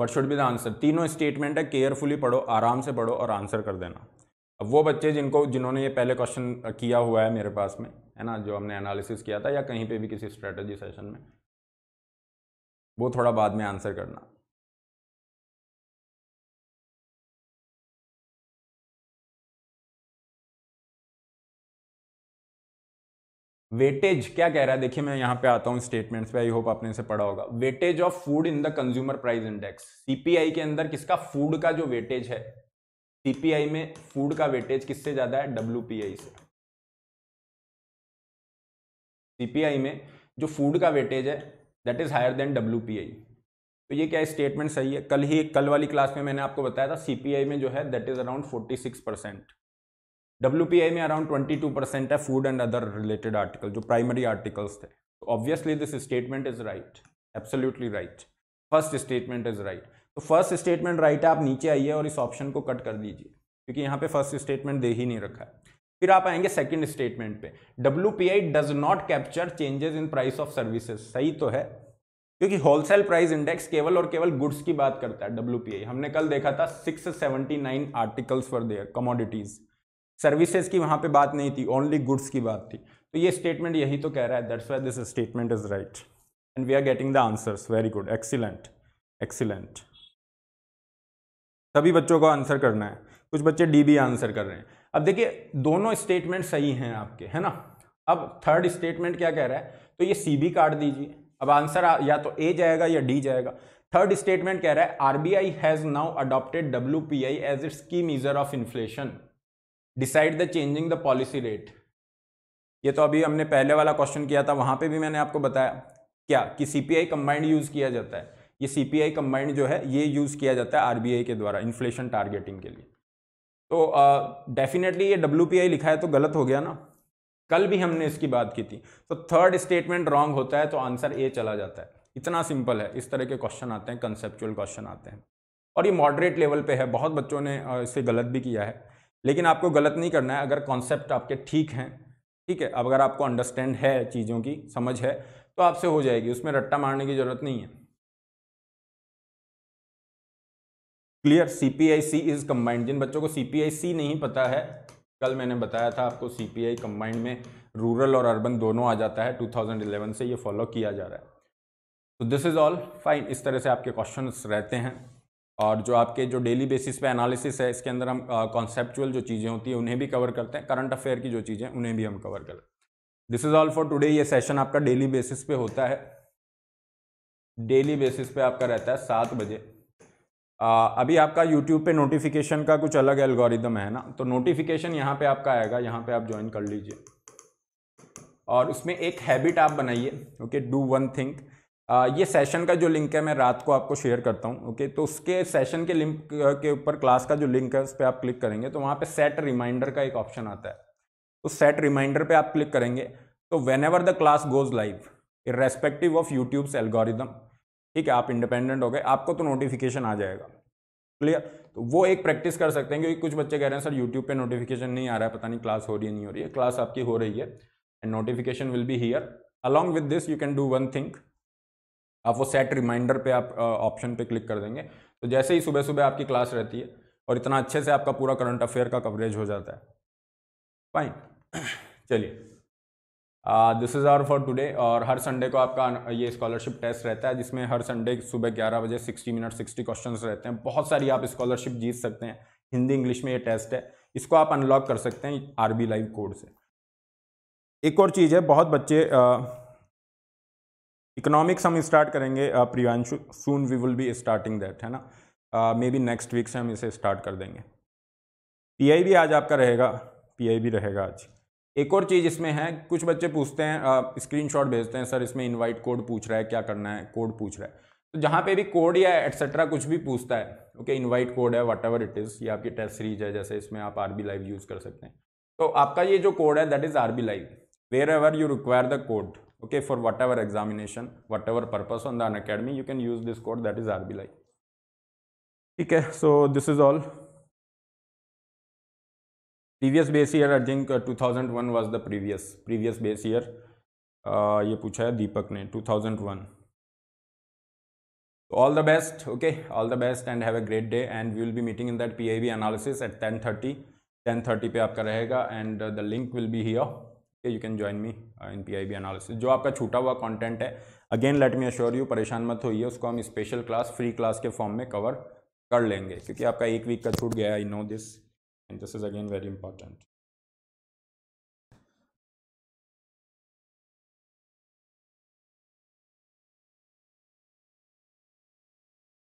what should be the answer तीनों स्टेटमेंट है केयरफुली पढ़ो आराम से पढ़ो और आंसर कर देना अब वो बच्चे जिनको जिन्होंने ये पहले क्वेश्चन किया हुआ है मेरे पास में है ना जो हमने एनालिसिस किया था या कहीं पे भी किसी स्ट्रेटजी सेशन में वो थोड़ा बाद में आंसर करना वेटेज क्या कह रहा है देखिए मैं यहाँ पे आता हूँ स्टेटमेंट्स पे आई होप आपने इसे पढ़ा होगा weightage of food in the consumer price index CPI के अंदर किसका फूड का जो वेटेज है सीपीआई में फूड का वेटेज किससे ज्यादा है डब्ल्यूपीआई से सीपीआई में जो फूड का वेटेज है that is higher than I तो ये क्या स्टेटमेंट सही है कल ही कल वाली क्लास में मैंने आपको बताया था सीपीआई में जो है that is around forty six percent W में अराउंड 22 परसेंट है food and other related article जो प्राइमरी आर्टिकल्स थे obviously this statement is right absolutely right first statement is right तो फर्स्ट स्टेटमेंट राइट है आप नीचे आइए और इस ऑप्शन को कट कर दीजिए क्योंकि यहाँ पे फर्स्ट स्टेटमेंट दे ही नहीं रखा है फिर आप आएंगे सेकंड स्टेटमेंट पे W P I does not capture changes in price of services सही तो है क्योंकि होलसेल प्राइस इंडेक्स केवल और केवल गुड्स की बात करता है डब्ल्यू पी आई हमने कल देखा था six seventy nine articles for their commodities services की वहाँ पे बात नहीं थी ओनली गुड्स की बात थी तो ये स्टेटमेंट यही तो कह रहा है that's this statement is right and we are getting the answers very good excellent excellent सभी बच्चों को आंसर करना है कुछ बच्चे डी भी आंसर कर रहे हैं अब देखिए दोनों स्टेटमेंट सही हैं आपके है ना अब थर्ड स्टेटमेंट क्या कह रहा है तो ये सी बी काट दीजिए अब आंसर या तो ए जाएगा या डी जाएगा थर्ड स्टेटमेंट कह रहा है RBI has now adopted W P I as its key measure of inflation decide the changing the policy rate ये तो अभी हमने पहले वाला क्वेश्चन किया था वहाँ पे भी मैंने आपको बताया क्या कि सीपीआई कंबाइंड यूज़ किया जाता है ये सीपीआई कंबाइंड जो है ये यूज़ किया जाता है आरबीआई के द्वारा इन्फ्लेशन टारगेटिंग के लिए तो डेफिनेटली uh, ये डब्ल्यू लिखा है तो गलत हो गया ना कल भी हमने इसकी बात की थी तो थर्ड स्टेटमेंट रॉन्ग होता है तो आंसर ए चला जाता है इतना सिंपल है इस तरह के क्वेश्चन आते हैं कंसेप्चुअल क्वेश्चन आते हैं और ये मॉडरेट लेवल पे है बहुत बच्चों ने इसे गलत भी किया है लेकिन आपको गलत नहीं करना है अगर कॉन्सेप्ट आपके ठीक हैं ठीक है अब अगर आपको अंडरस्टैंड है चीज़ों की समझ है तो आपसे हो जाएगी उसमें रट्टा मारने की ज़रूरत नहीं है clear C P I C is combined जिन बच्चों को सी पी आई सी नहीं पता है कल मैंने बताया था आपको सी पी आई कम्बाइंड में रूरल और अर्बन दोनों आ जाता है 2011 से ये फॉलो किया जा रहा है तो दिस इज़ ऑल फाइन इस तरह से आपके क्वेश्चन रहते हैं और जो आपके जो डेली बेसिस पे एनालिसिस है इसके अंदर हम कॉन्सेप्चुअल जो चीज़ें होती हैं उन्हें भी कवर करते हैं करंट अफेयर की जो चीज़ें उन्हें भी हम कवर करते हैं this is all for today ये सेशन आपका डेली बेसिस पे होता है डेली बेसिस पे आपका रहता है सात बजे आ, अभी आपका यूट्यूब पे नोटिफिकेशन का कुछ अलग एल्गोरिदम है ना तो नोटिफिकेशन यहाँ पर आपका आएगा यहाँ पर आप ज्वाइन कर लीजिए और उसमें एक हैबिट आप बनाइए okay do one thing uh, ये सेशन का जो लिंक है मैं रात को आपको शेयर करता हूँ ओके तो उसके सेशन के लिंक के ऊपर क्लास का जो लिंक है उस पर आप क्लिक करेंगे तो वहाँ पे सेट रिमाइंडर का एक ऑप्शन आता है तो सेट रिमाइंडर पे आप क्लिक करेंगे तो whenever the class goes live respective of YouTube's algorithm ठीक है आप इंडिपेंडेंट हो गए आपको तो नोटिफिकेशन आ जाएगा क्लियर तो वो एक प्रैक्टिस कर सकते हैं क्योंकि कुछ बच्चे कह रहे हैं सर यूट्यूब पर नोटिफिकेशन नहीं आ रहा है पता नहीं क्लास हो रही है नहीं हो रही है क्लास आपकी हो रही है एंड नोटिफिकेशन विल भी here along with this you can do one thing आप वो सेट रिमाइंडर पे आप ऑप्शन पे क्लिक कर देंगे तो जैसे ही सुबह सुबह आपकी क्लास रहती है और इतना अच्छे से आपका पूरा करंट अफेयर का कवरेज हो जाता है फाइन <clears throat> चलिए this is all for today और हर संडे को आपका ये स्कॉलरशिप टेस्ट रहता है जिसमें हर संडे सुबह ग्यारह बजे सिक्सटी मिनट सिक्सटी क्वेश्चन रहते हैं बहुत सारी आप स्कॉलरशिप जीत सकते हैं हिंदी इंग्लिश में ये टेस्ट है इसको आप अनलॉक कर सकते हैं आर बी लाइव कोड से एक और चीज़ है बहुत बच्चे आ, इकोनॉमिक्स हम स्टार्ट करेंगे Priyanshu soon we will be starting that है ना मे बी नेक्स्ट वीक से हम इसे स्टार्ट कर देंगे भी आज आपका रहेगा भी रहेगा आज एक और चीज़ इसमें है कुछ बच्चे पूछते हैं स्क्रीनशॉट भेजते हैं सर इसमें इनवाइट कोड पूछ रहा है क्या करना है कोड पूछ रहा है तो जहाँ पे भी कोड या एट्सेट्रा कुछ भी पूछता है ओके इनवाइट कोड है वट एवर इट इज़ ये आपकी टेस्ट सीरीज है जैसे इसमें आप आर बी लाइव यूज़ कर सकते हैं तो आपका ये जो कोड है that is R B live wherever you require the code okay for whatever examination whatever purpose on the unacademy you can use this code that is rblive ठीक है so this is all previous base year I think 2001 was the previous previous base year ये पूछा है दीपक ने 2001 all the best okay all the best and have a great day and we will be meeting in that P I B analysis at ten thirty ten thirty पे आपका रहेगा and the link will be here you can join me me P I P analysis जो आपका छूटा हुआ content है again let me assure you परेशान मत होइए उसको हम स्पेशल क्लास फ्री क्लास के फॉर्म में कवर कर लेंगे क्योंकि आपका एक वीक का छूट गया I know this and this is again very important